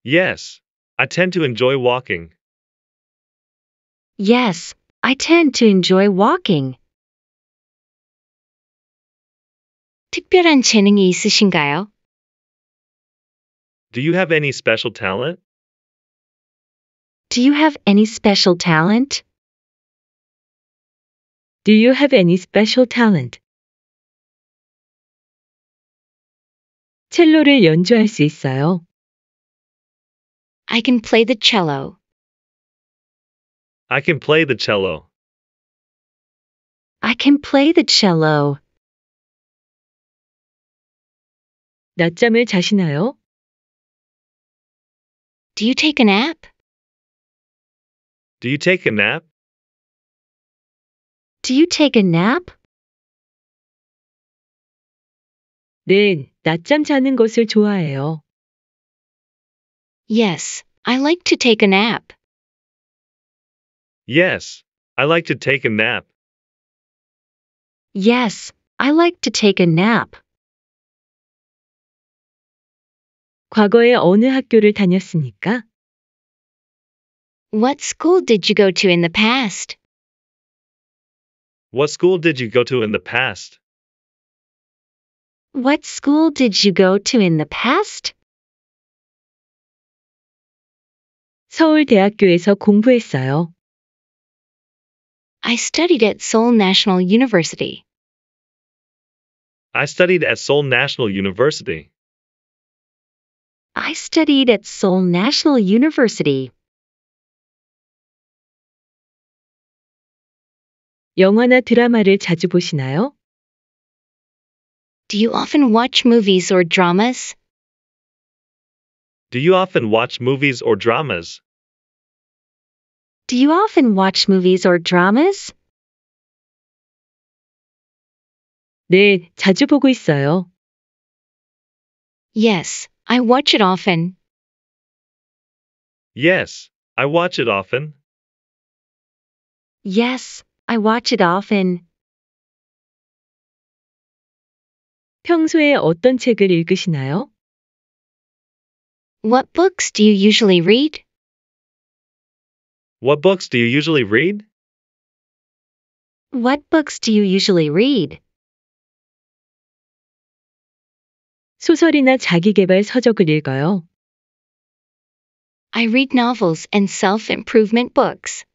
Yes, I tend to enjoy walking. Yes, I tend to enjoy walking. 특별한 재능이 있으신가요? Do you have any special talent? Do you have any special talent? Do you have any special talent? 첼로를 연주할 수 있어요. I can play the cello. I can play the cello. I can play the cello. 낮잠을 자시나요? Do you take a nap? Do you take a nap? Do you take a nap? 네, 낮잠 자는 것을 좋아해요. Yes, I like to take a nap. Yes, I like to take a nap. Yes, I like to take a nap. 과거에 어느 학교를 다녔습니까? What school did you go to in the past? What school did you go to in the past? What school did you go to in the past? 서울대학교에서 공부했어요. I studied at Seoul National University. I studied at Seoul National University. I studied at Seoul National University. 영화나 드라마를 자주 보시나요? Do you often watch movies or dramas? Do you often watch movies or dramas? Do you often watch movies or dramas? 네, 자주 보고 있어요. Yes, I watch it often. Yes, I watch it often. Yes, I watch it often. 평소에 어떤 책을 읽으시나요? What books do you usually read? What books do you usually read? What books do you usually read? 소설이나 자기개발 서적을 읽어요. I read novels and self-improvement books.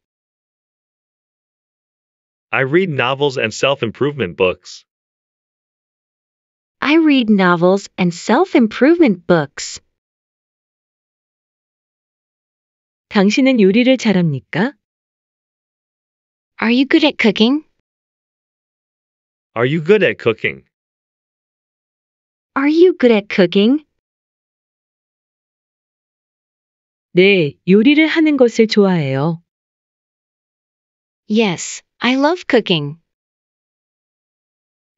I read novels and self-improvement books. I read novels and self-improvement books. 당신은 요리를 잘합니까? Are you good at cooking? Are you good at cooking? Are you good at cooking? 네, 요리를 하는 것을 좋아해요. Yes, I love cooking.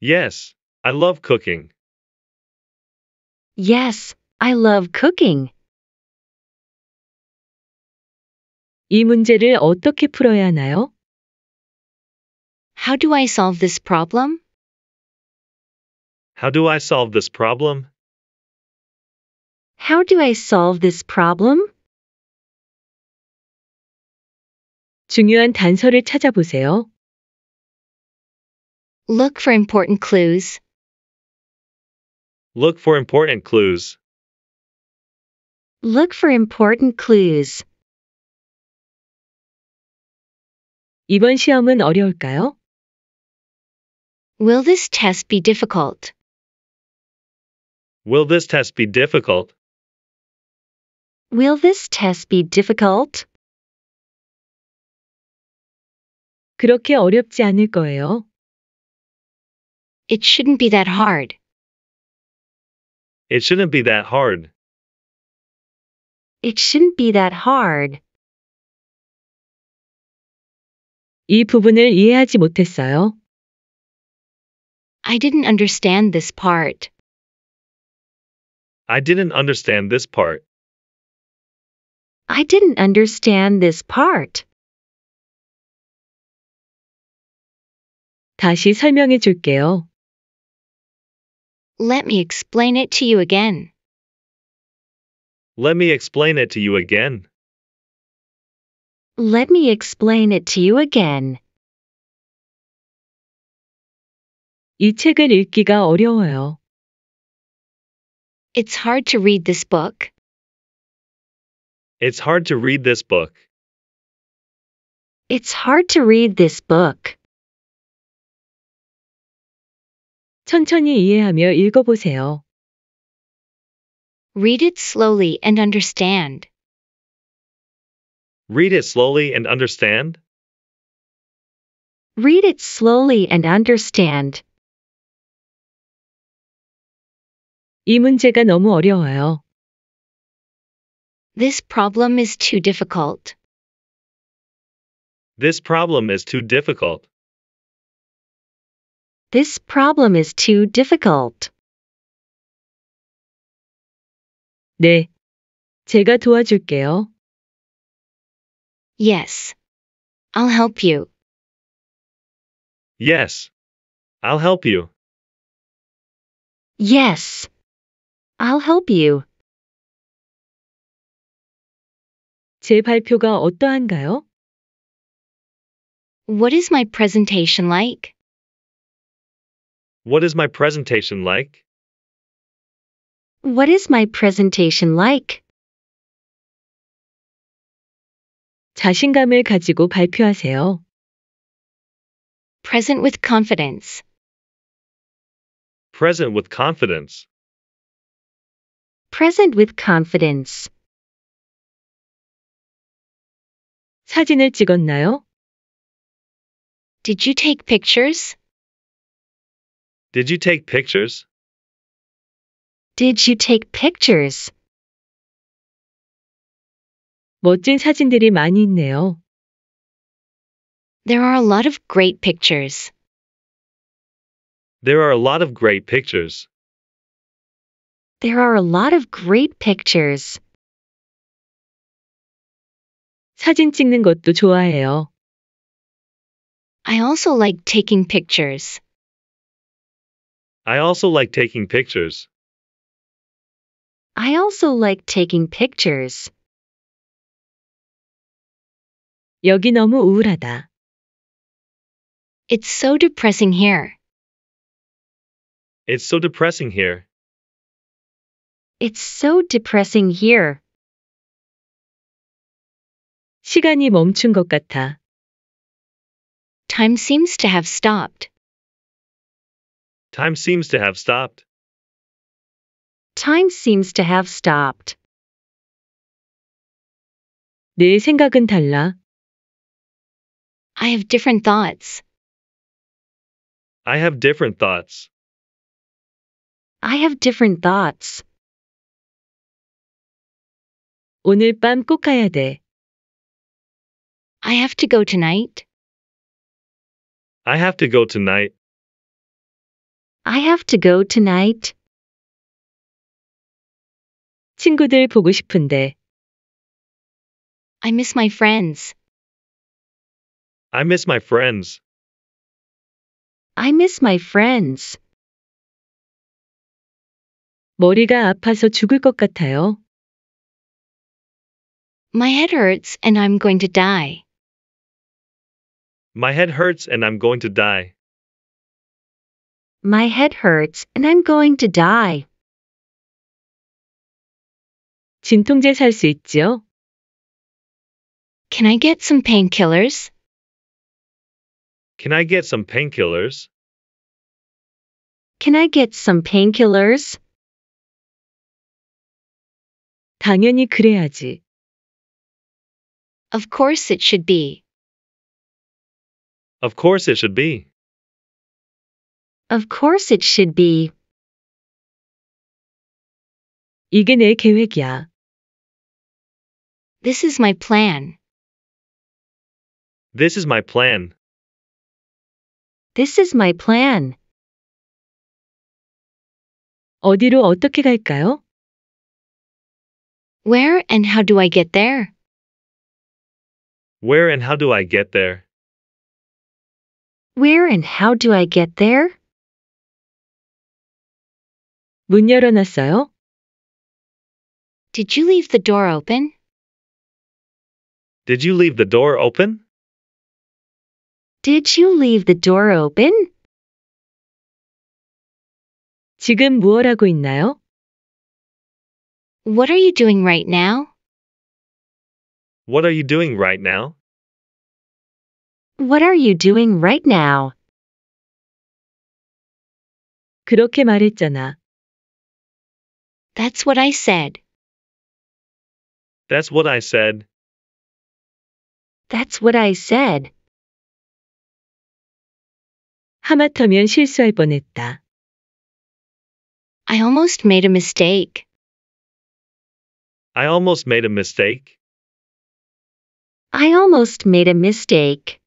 Yes, I love cooking. Yes, I love cooking. 이 문제를 어떻게 풀어야 하나요? How do I solve this problem? How do I solve this problem? How do I solve this problem? 중요한 단서를 찾아보세요. Look for important clues. Look for important clues. Look for important clues. 이번 시험은 어려울까요? Will this test be difficult? Will this test be difficult? Will this test be difficult? 그렇게 어렵지 않을 거예요. It shouldn't be that hard. It shouldn't be that hard. It shouldn't be that hard. 이 부분을 이해하지 못했어요. I didn't understand this part. I didn't understand this part. I didn't understand this part. 다시 설명해 줄게요. Let me explain it to you again. Let me explain it to you again. Let me explain it to you again. 이 책을 읽기가 어려워요. It's hard to read this book. It's hard to read this book. It's hard to read this book. 천천히 이해하며 읽어보세요. Read it slowly and understand. Read it slowly and understand. Read it slowly and understand. 이 문제가 너무 어려워요. This problem is too difficult. This problem is too difficult. This problem is too difficult. 네. 제가 도와줄게요. Yes. I'll help you. Yes. I'll help you. Yes. I'll help you. 제 발표가 어떠한가요? What is my presentation like? What is my presentation like? What is my presentation like? 자신감을 가지고 발표하세요. Present with confidence. Present with confidence present with confidence. 사진을 찍었나요? Did you take pictures? Did you take pictures? Did you take pictures? 멋진 사진들이 많이 있네요. There are a lot of great pictures. There are a lot of great pictures. There are a lot of great pictures. 사진 찍는 것도 좋아해요. I also like taking pictures. I also like taking pictures. I also like taking pictures. 여기 너무 우울하다. It's so depressing here. It's so depressing here. It's so depressing here. 시간이 멈춘 것 같아. Time seems to have stopped. Time seems to have stopped. Time seems to have stopped. 내 생각은 달라. I have different thoughts. I have different thoughts. I have different thoughts. 오늘 가야 돼. I have to go tonight. I have to go tonight. I have to go tonight. 친구들 보고 싶은데. I miss my friends. I miss my friends. I miss my friends. 머리가 아파서 죽을 것 같아요. My head hurts and I'm going to die. My head hurts and I'm going to die. My head hurts and I'm going to die. 진통제 있죠? Can I get some painkillers? Can I get some painkillers? Can I get some painkillers? 당연히 그래야지. Of course it should be. Of course it should be. Of course it should be. 이게 내 계획이야. This is my plan. This is my plan. This is my plan. 어디로 어떻게 갈까요? Where and how do I get there? Where and how do I get there? Where and how do I get there? 문 열어놨어요? Did you leave the door open? Did you leave the door open? Did you leave the door open? 지금 무엇 하고 있나요? What are you doing right now? What are you doing right now? What are you doing right now? 그렇게 말했잖아. That's what I said. That's what I said. That's what I said. 하마터면 실수할 뻔했다. I almost made a mistake. I almost made a mistake. I almost made a mistake.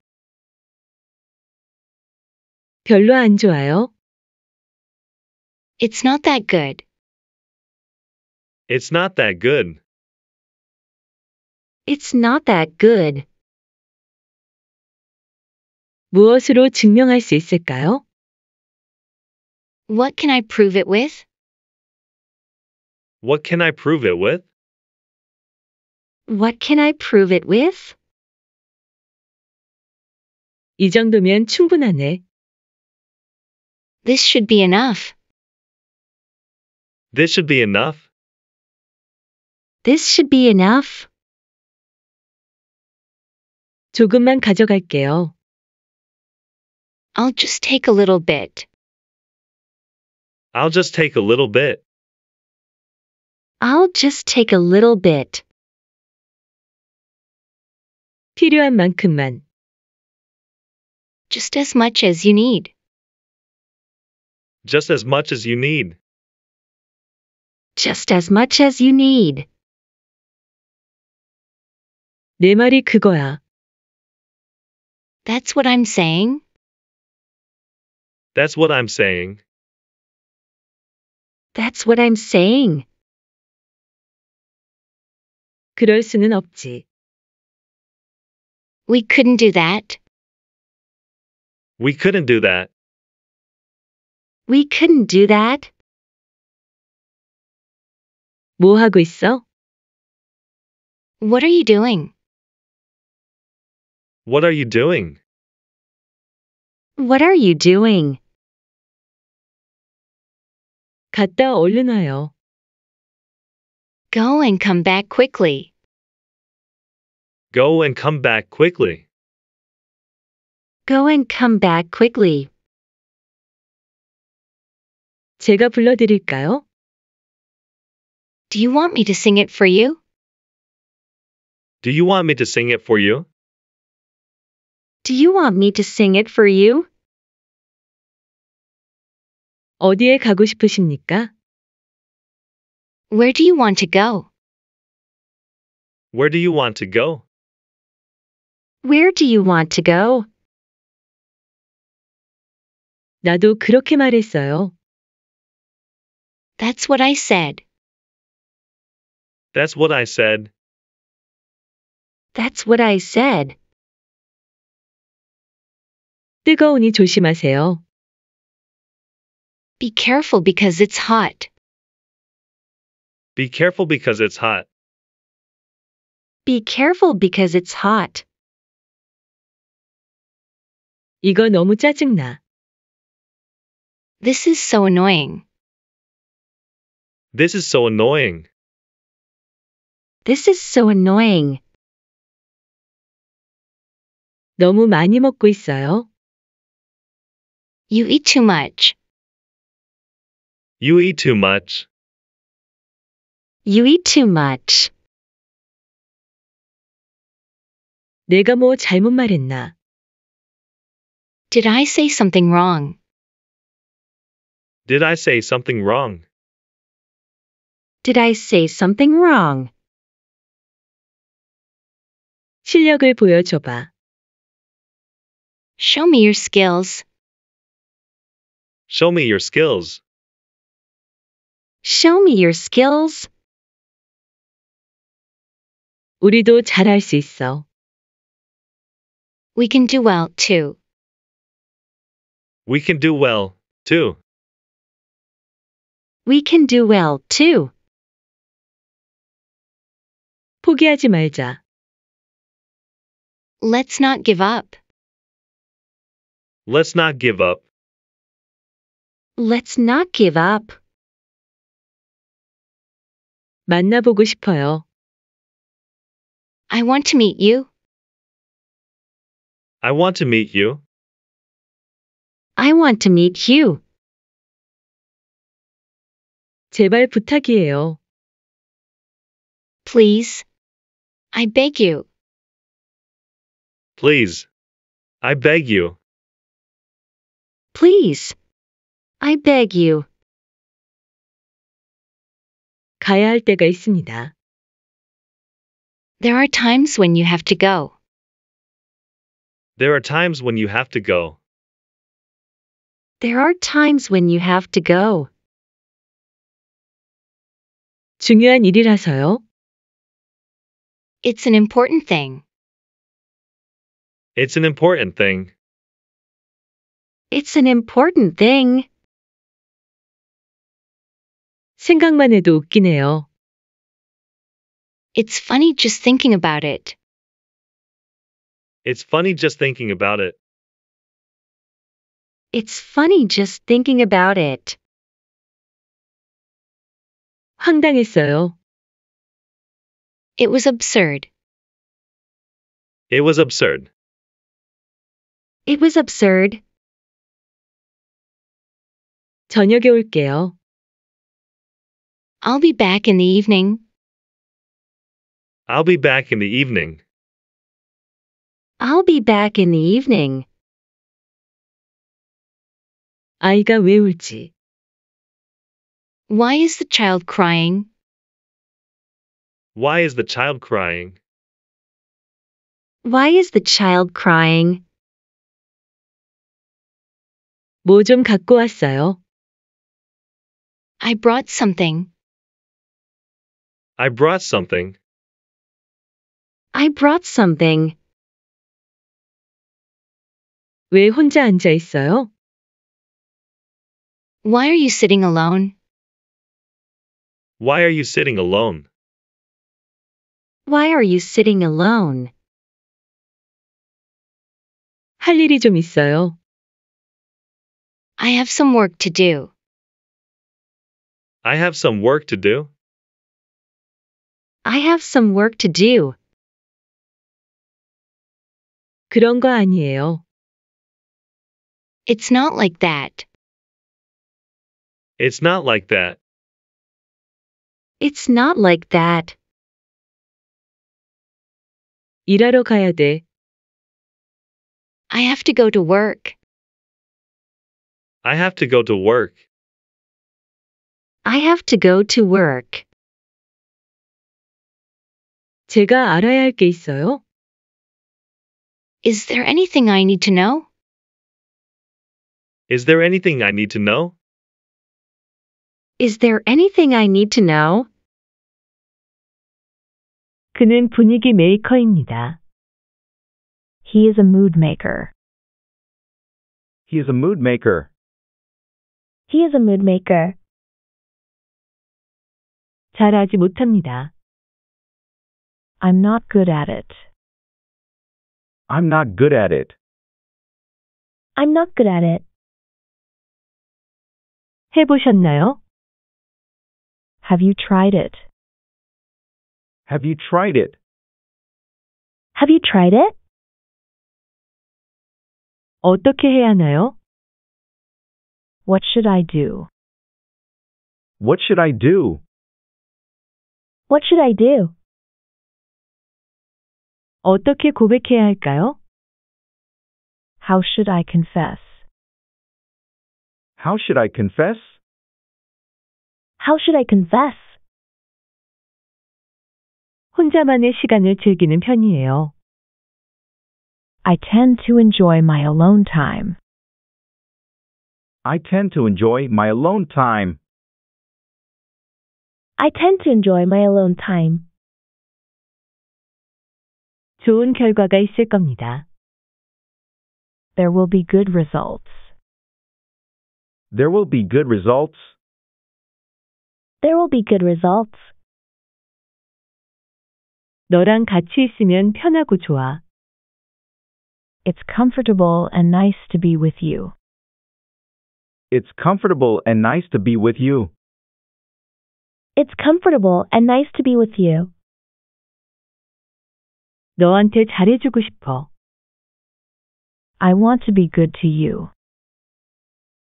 별로 안 좋아요. It's not that good. It's not that good. It's not that good. 무엇으로 증명할 수 있을까요? What can I prove it with? What can I prove it with? What can I prove it with? 이 정도면 충분하네. This should be enough. This should be enough. This should be enough. 조금만 가져갈게요. I'll just take a little bit. I'll just take a little bit. I'll just take a little bit. 필요한 만큼만. Just as much as you need. Just as much as you need. Just as much as you need. 내 말이 그거야. That's what I'm saying. That's what I'm saying. That's what I'm saying. 그럴 수는 없지. We couldn't do that. We couldn't do that. We couldn't do that. 뭐 하고 있어? What are you doing? What are you doing? What are you doing? 갔다 얼른 와요. Go and come back quickly. Go and come back quickly. Go and come back quickly. 제가 불러드릴까요? Do you want me to sing it for you? Do you want me to sing it for you? Do you want me to sing it for you? 어디에 가고 싶으십니까? Where do you want to go? Where do you want to go? Where do you want to go? 나도 그렇게 말했어요. That's what I said. That's what I said. That's what I said. 뜨거우니 조심하세요. Be careful because it's hot. Be careful because it's hot. Be careful because it's hot. 이거 너무 짜증나. This is so annoying. This is so annoying. This is so annoying. 너무 많이 먹고 있어요. You eat too much. You eat too much. You eat too much. 내가 뭐 잘못 말했나? Did I say something wrong? Did I say something wrong? Did I say something wrong? 실력을 Show me your skills. Show me your skills. Show me your skills. 우리도 잘할 수 있어. We can do well too. We can do well, too. We can do well, too. 포기하지 말자. Let's not give up. Let's not give up. Let's not give up. 만나보고 싶어요. I want to meet you. I want to meet you. I want to meet you. 제발 부탁이에요. Please. I beg you. Please. I beg you. Please. I beg you. 가야 할 때가 있습니다. There are times when you have to go. There are times when you have to go. There are times when you have to go. 중요한 일이라서요. It's an important thing. It's an important thing. It's an important thing. 생각만 해도 웃기네요. It's funny just thinking about it. It's funny just thinking about it. It's funny just thinking about it. 황당했어요. It was absurd. It was absurd. It was absurd. 저녁에 올게요. I'll be back in the evening. I'll be back in the evening. I'll be back in the evening. 아이가 왜 울지? Why is the child crying? Why is the child crying? Why is the child crying? 뭐 갖고 왔어요? I brought something. I brought something. I brought something. 왜 혼자 앉아 있어요? Why are you sitting alone? Why are you sitting alone? Why are you sitting alone? 할 일이 좀 있어요. I have some work to do. I have some work to do. I have some work to do. 그런 거 아니에요. It's not like that. It's not like that. It's not like that. 일하러 가야 돼. I have to go to work. I have to go to work. I have to go to work. 제가 알아야 있어요? Is there anything I need to know? Is there anything I need to know? Is there anything I need to know? 그는 분위기 메이커입니다. He is a mood maker. He is a mood maker. He is a mood maker. 잘하지 못합니다. I'm not good at it. I'm not good at it. I'm not good at it. 해보셨나요? Have you tried it? Have you tried it? Have you tried it? 어떻게 해야 하나요? What should I do? What should I do? What should I do? 어떻게 고백해야 할까요? How should I confess? How should I confess? How should I confess? 혼자만의 시간을 즐기는 편이에요. I tend to enjoy my alone time. I tend to enjoy my alone time. I tend to enjoy my alone time. 좋은 결과가 있을 겁니다. There will be good results. There will be good results there will be good results. 너랑 같이 있으면 편하고 좋아. It's comfortable and nice to be with you. It's comfortable and nice to be with you. It's comfortable and nice to be with you. 너한테 잘해주고 싶어. I want to be good to you.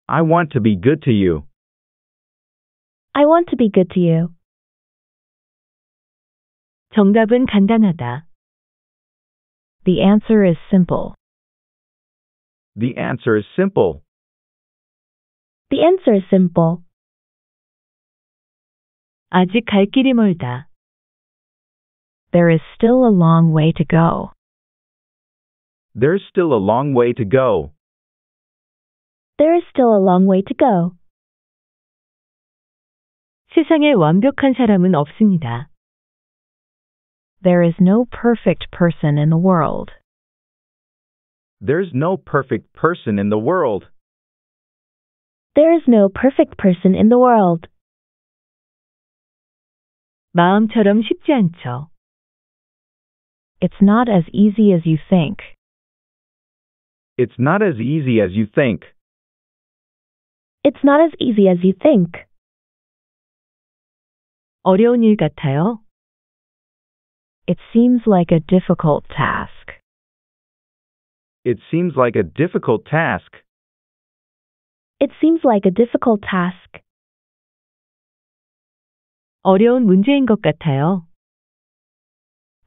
I want to be good to you. I want to be good to you. 정답은 간단하다. The answer is simple. The answer is simple. The answer is simple. 아직 갈 길이 멀다. There is still a long way to go. There's still a long way to go. There is still a long way to go. 세상에 완벽한 사람은 없습니다. There is no perfect person in the world. There's no perfect person in the world. There is no perfect person in the world. 마음처럼 쉽지 않죠. It's not as easy as you think. It's not as easy as you think. It's not as easy as you think. 어려운 일 같아요. It seems like a difficult task. It seems like a difficult task. It seems like a difficult task. 어려운 문제인 것 같아요.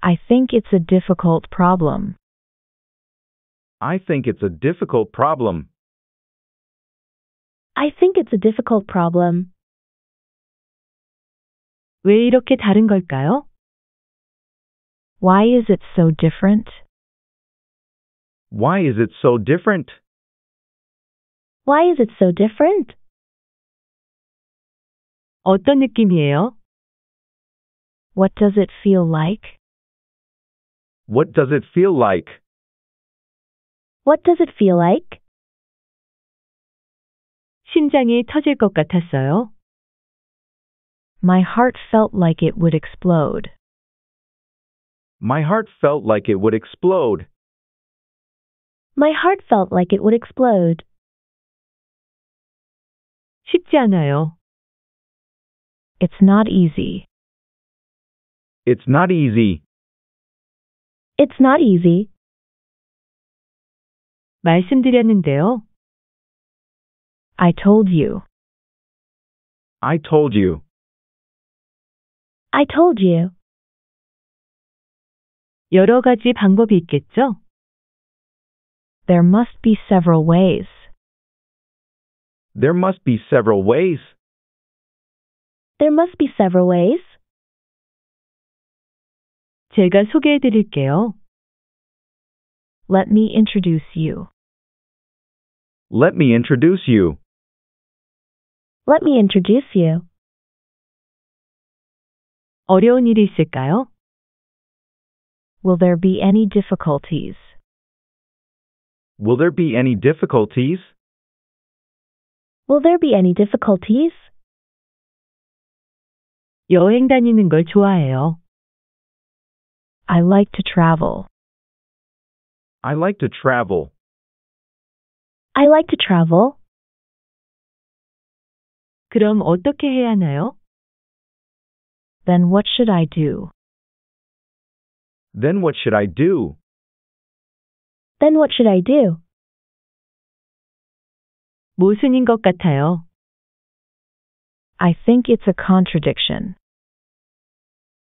I think it's a difficult problem. I think it's a difficult problem. I think it's a difficult problem. 왜 이렇게 다른 걸까요? Why is it so different? Why is it so different? Why is it so different? 어떤 느낌이에요? What does it feel like? What does it feel like? What does it feel like? 심장이 터질 것 같았어요. My heart felt like it would explode. My heart felt like it would explode. My heart felt like it would explode. 쉽지 않아요. It's not easy. It's not easy. It's not easy. 말씀드렸는데요. I told you. I told you. I told you. 여러 가지 방법이 있겠죠? There must be several ways. There must be several ways. There must be several ways. 제가 소개해 드릴게요. Let me introduce you. Let me introduce you. Let me introduce you. 어려운 일이 있을까요? Will there be any difficulties? Will there be any difficulties? Will there be any difficulties? 여행 다니는 걸 좋아해요. I like to travel. I like to travel. I like to travel. 그럼 어떻게 해야 하나요? Then what should I do? Then what should I do? Then what should I do? 모순인 것 같아요. I think it's a contradiction.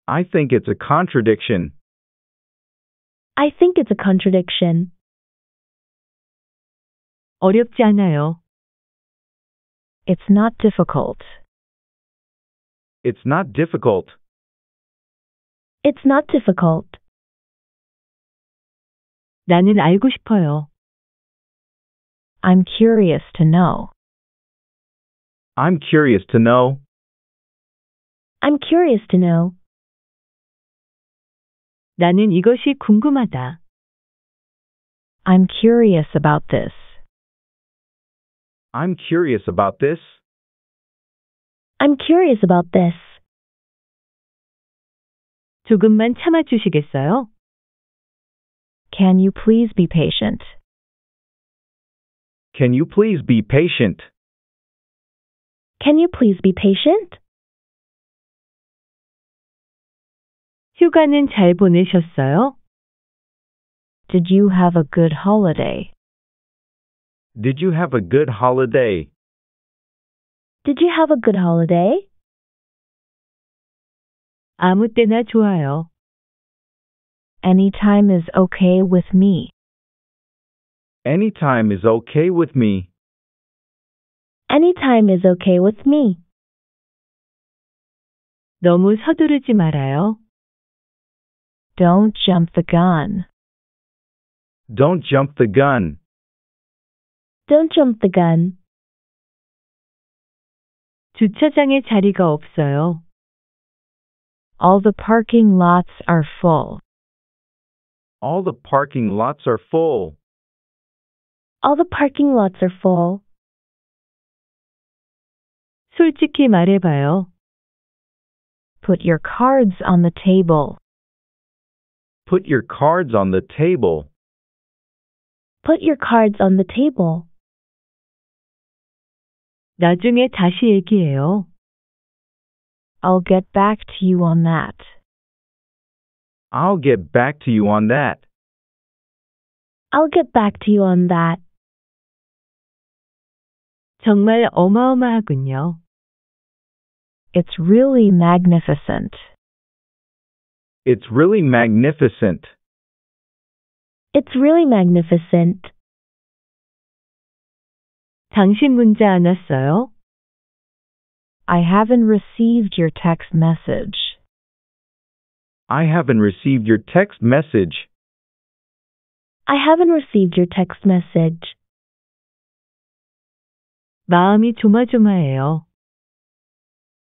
I think it's a contradiction. I think it's a contradiction. 어렵지 않아요. It's not difficult. It's not difficult. It's not difficult. 나는 알고 싶어요. I'm curious to know. I'm curious to know. I'm curious to know. 나는 이것이 궁금하다. I'm curious about this. I'm curious about this. I'm curious about this. 조금만 참아주시겠어요? Can you please be patient? Can you please be patient? Can you please be patient? 휴가는 잘 보내셨어요? Did you have a good holiday? Did you have a good holiday? Did you have a good holiday? 아무 때나 좋아요. Any time is okay with me. Any time is okay with me. Any time is okay with me. 너무 서두르지 말아요. Don't jump the gun. Don't jump the gun. Don't jump the gun. 주차장에 자리가 없어요. All the parking lots are full. All the parking lots are full. All the parking lots are full. 솔직히 말해봐요. Put your cards on the table. Put your cards on the table. Put your cards on the table. 나중에 다시 얘기해요. I'll get back to you on that. I'll get back to you on that. I'll get back to you on that. 정말 어마어마하군요. It's really magnificent. It's really magnificent. It's really magnificent. 당신 문자 안 왔어요? I haven't received your text message. I haven't received your text message. I haven't received your text message. 마음이 조마조마해요.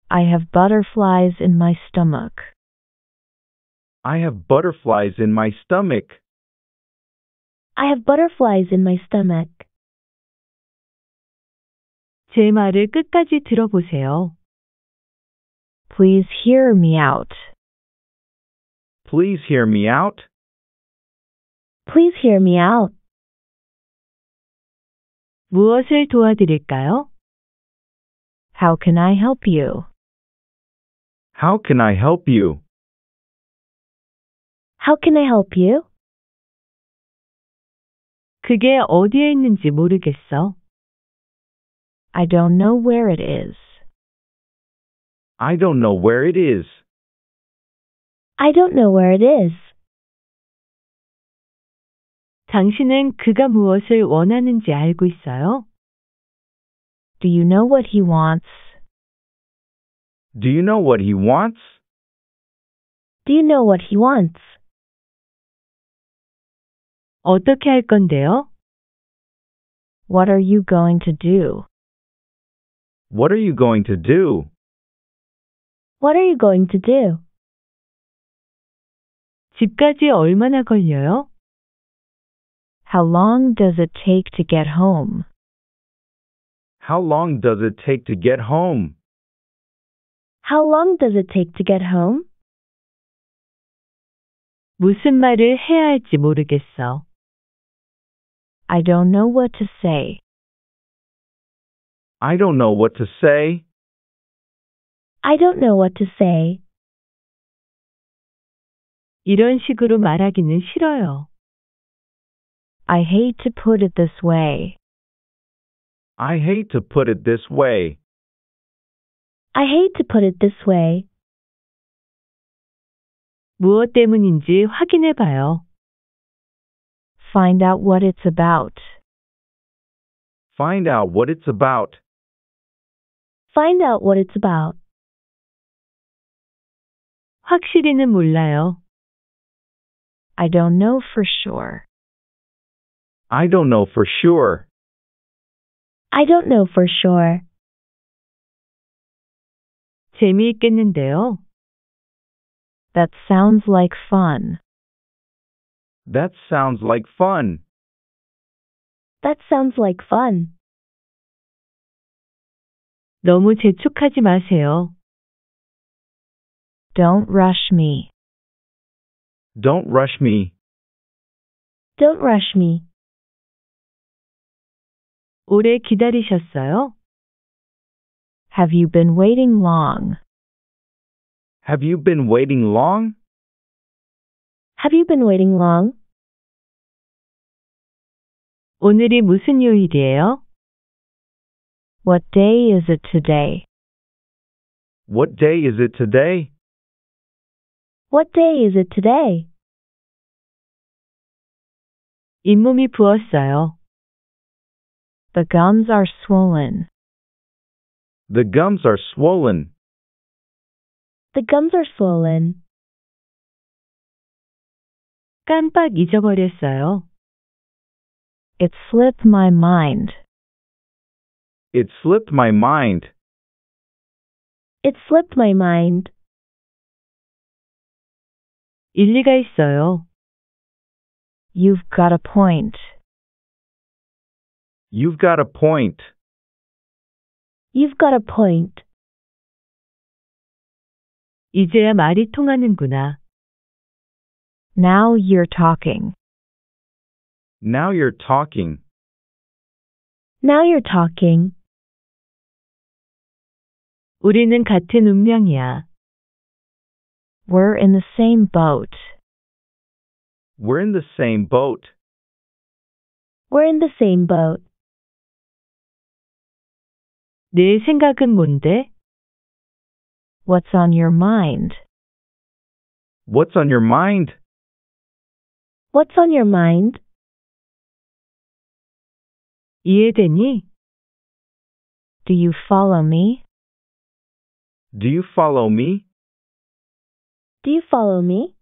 I have butterflies in my stomach. I have butterflies in my stomach. I have butterflies in my stomach. 제 말을 끝까지 들어보세요. Please hear me out. Please hear me out. Please hear me out. 무엇을 도와드릴까요? How can I help you? How can I help you? How can I help you? 그게 어디에 있는지 모르겠어. I don't know where it is. I don't know where it is. I don't know where it is. 당신은 그가 무엇을 원하는지 알고 있어요? Do you know what he wants? Do you know what he wants? Do you know what he wants? 어떻게 할 건데요? What are you going to do? What are you going to do? What are you going to do? 집까지 얼마나 걸려요? How long does it take to get home? How long does it take to get home? How long does it take to get home? 무슨 말을 해야 할지 모르겠어. I don't know what to say. I don't know what to say. I don't know what to say. 이런 식으로 말하기는 싫어요. I hate to put it this way. I hate to put it this way. I hate to put it this way. 무엇 때문인지 확인해 봐요. Find out what it's about. Find out what it's about. Find out what it's about. 확실히는 몰라요. I don't know for sure. I don't know for sure. I don't know for sure. 재미있겠는데요. That sounds like fun. That sounds like fun. That sounds like fun. 너무 재촉하지 마세요. Don't rush me. Don't rush me. Don't rush me. 오래 기다리셨어요? Have you been waiting long? Have you been waiting long? Have you been waiting long? 오늘이 무슨 요일이에요? What day is it today? What day is it today? What day is it today? 잇몸이 부었어요. The gums are swollen. The gums are swollen. The gums are swollen. 깜빡 잊어버렸어요. It slipped my mind. It slipped my mind. It slipped my mind. 일리가 있어요. You've got a point. You've got a point. You've got a point. 이제야 말이 통하는구나. Now you're talking. Now you're talking. Now you're talking. 우리는 같은 운명이야. We're in the same boat. We're in the same boat. We're in the same boat. 내 생각은 뭔데? What's on your mind? What's on your mind? What's on your mind? 이해되니? Do you follow me? Do you follow me? Do you follow me?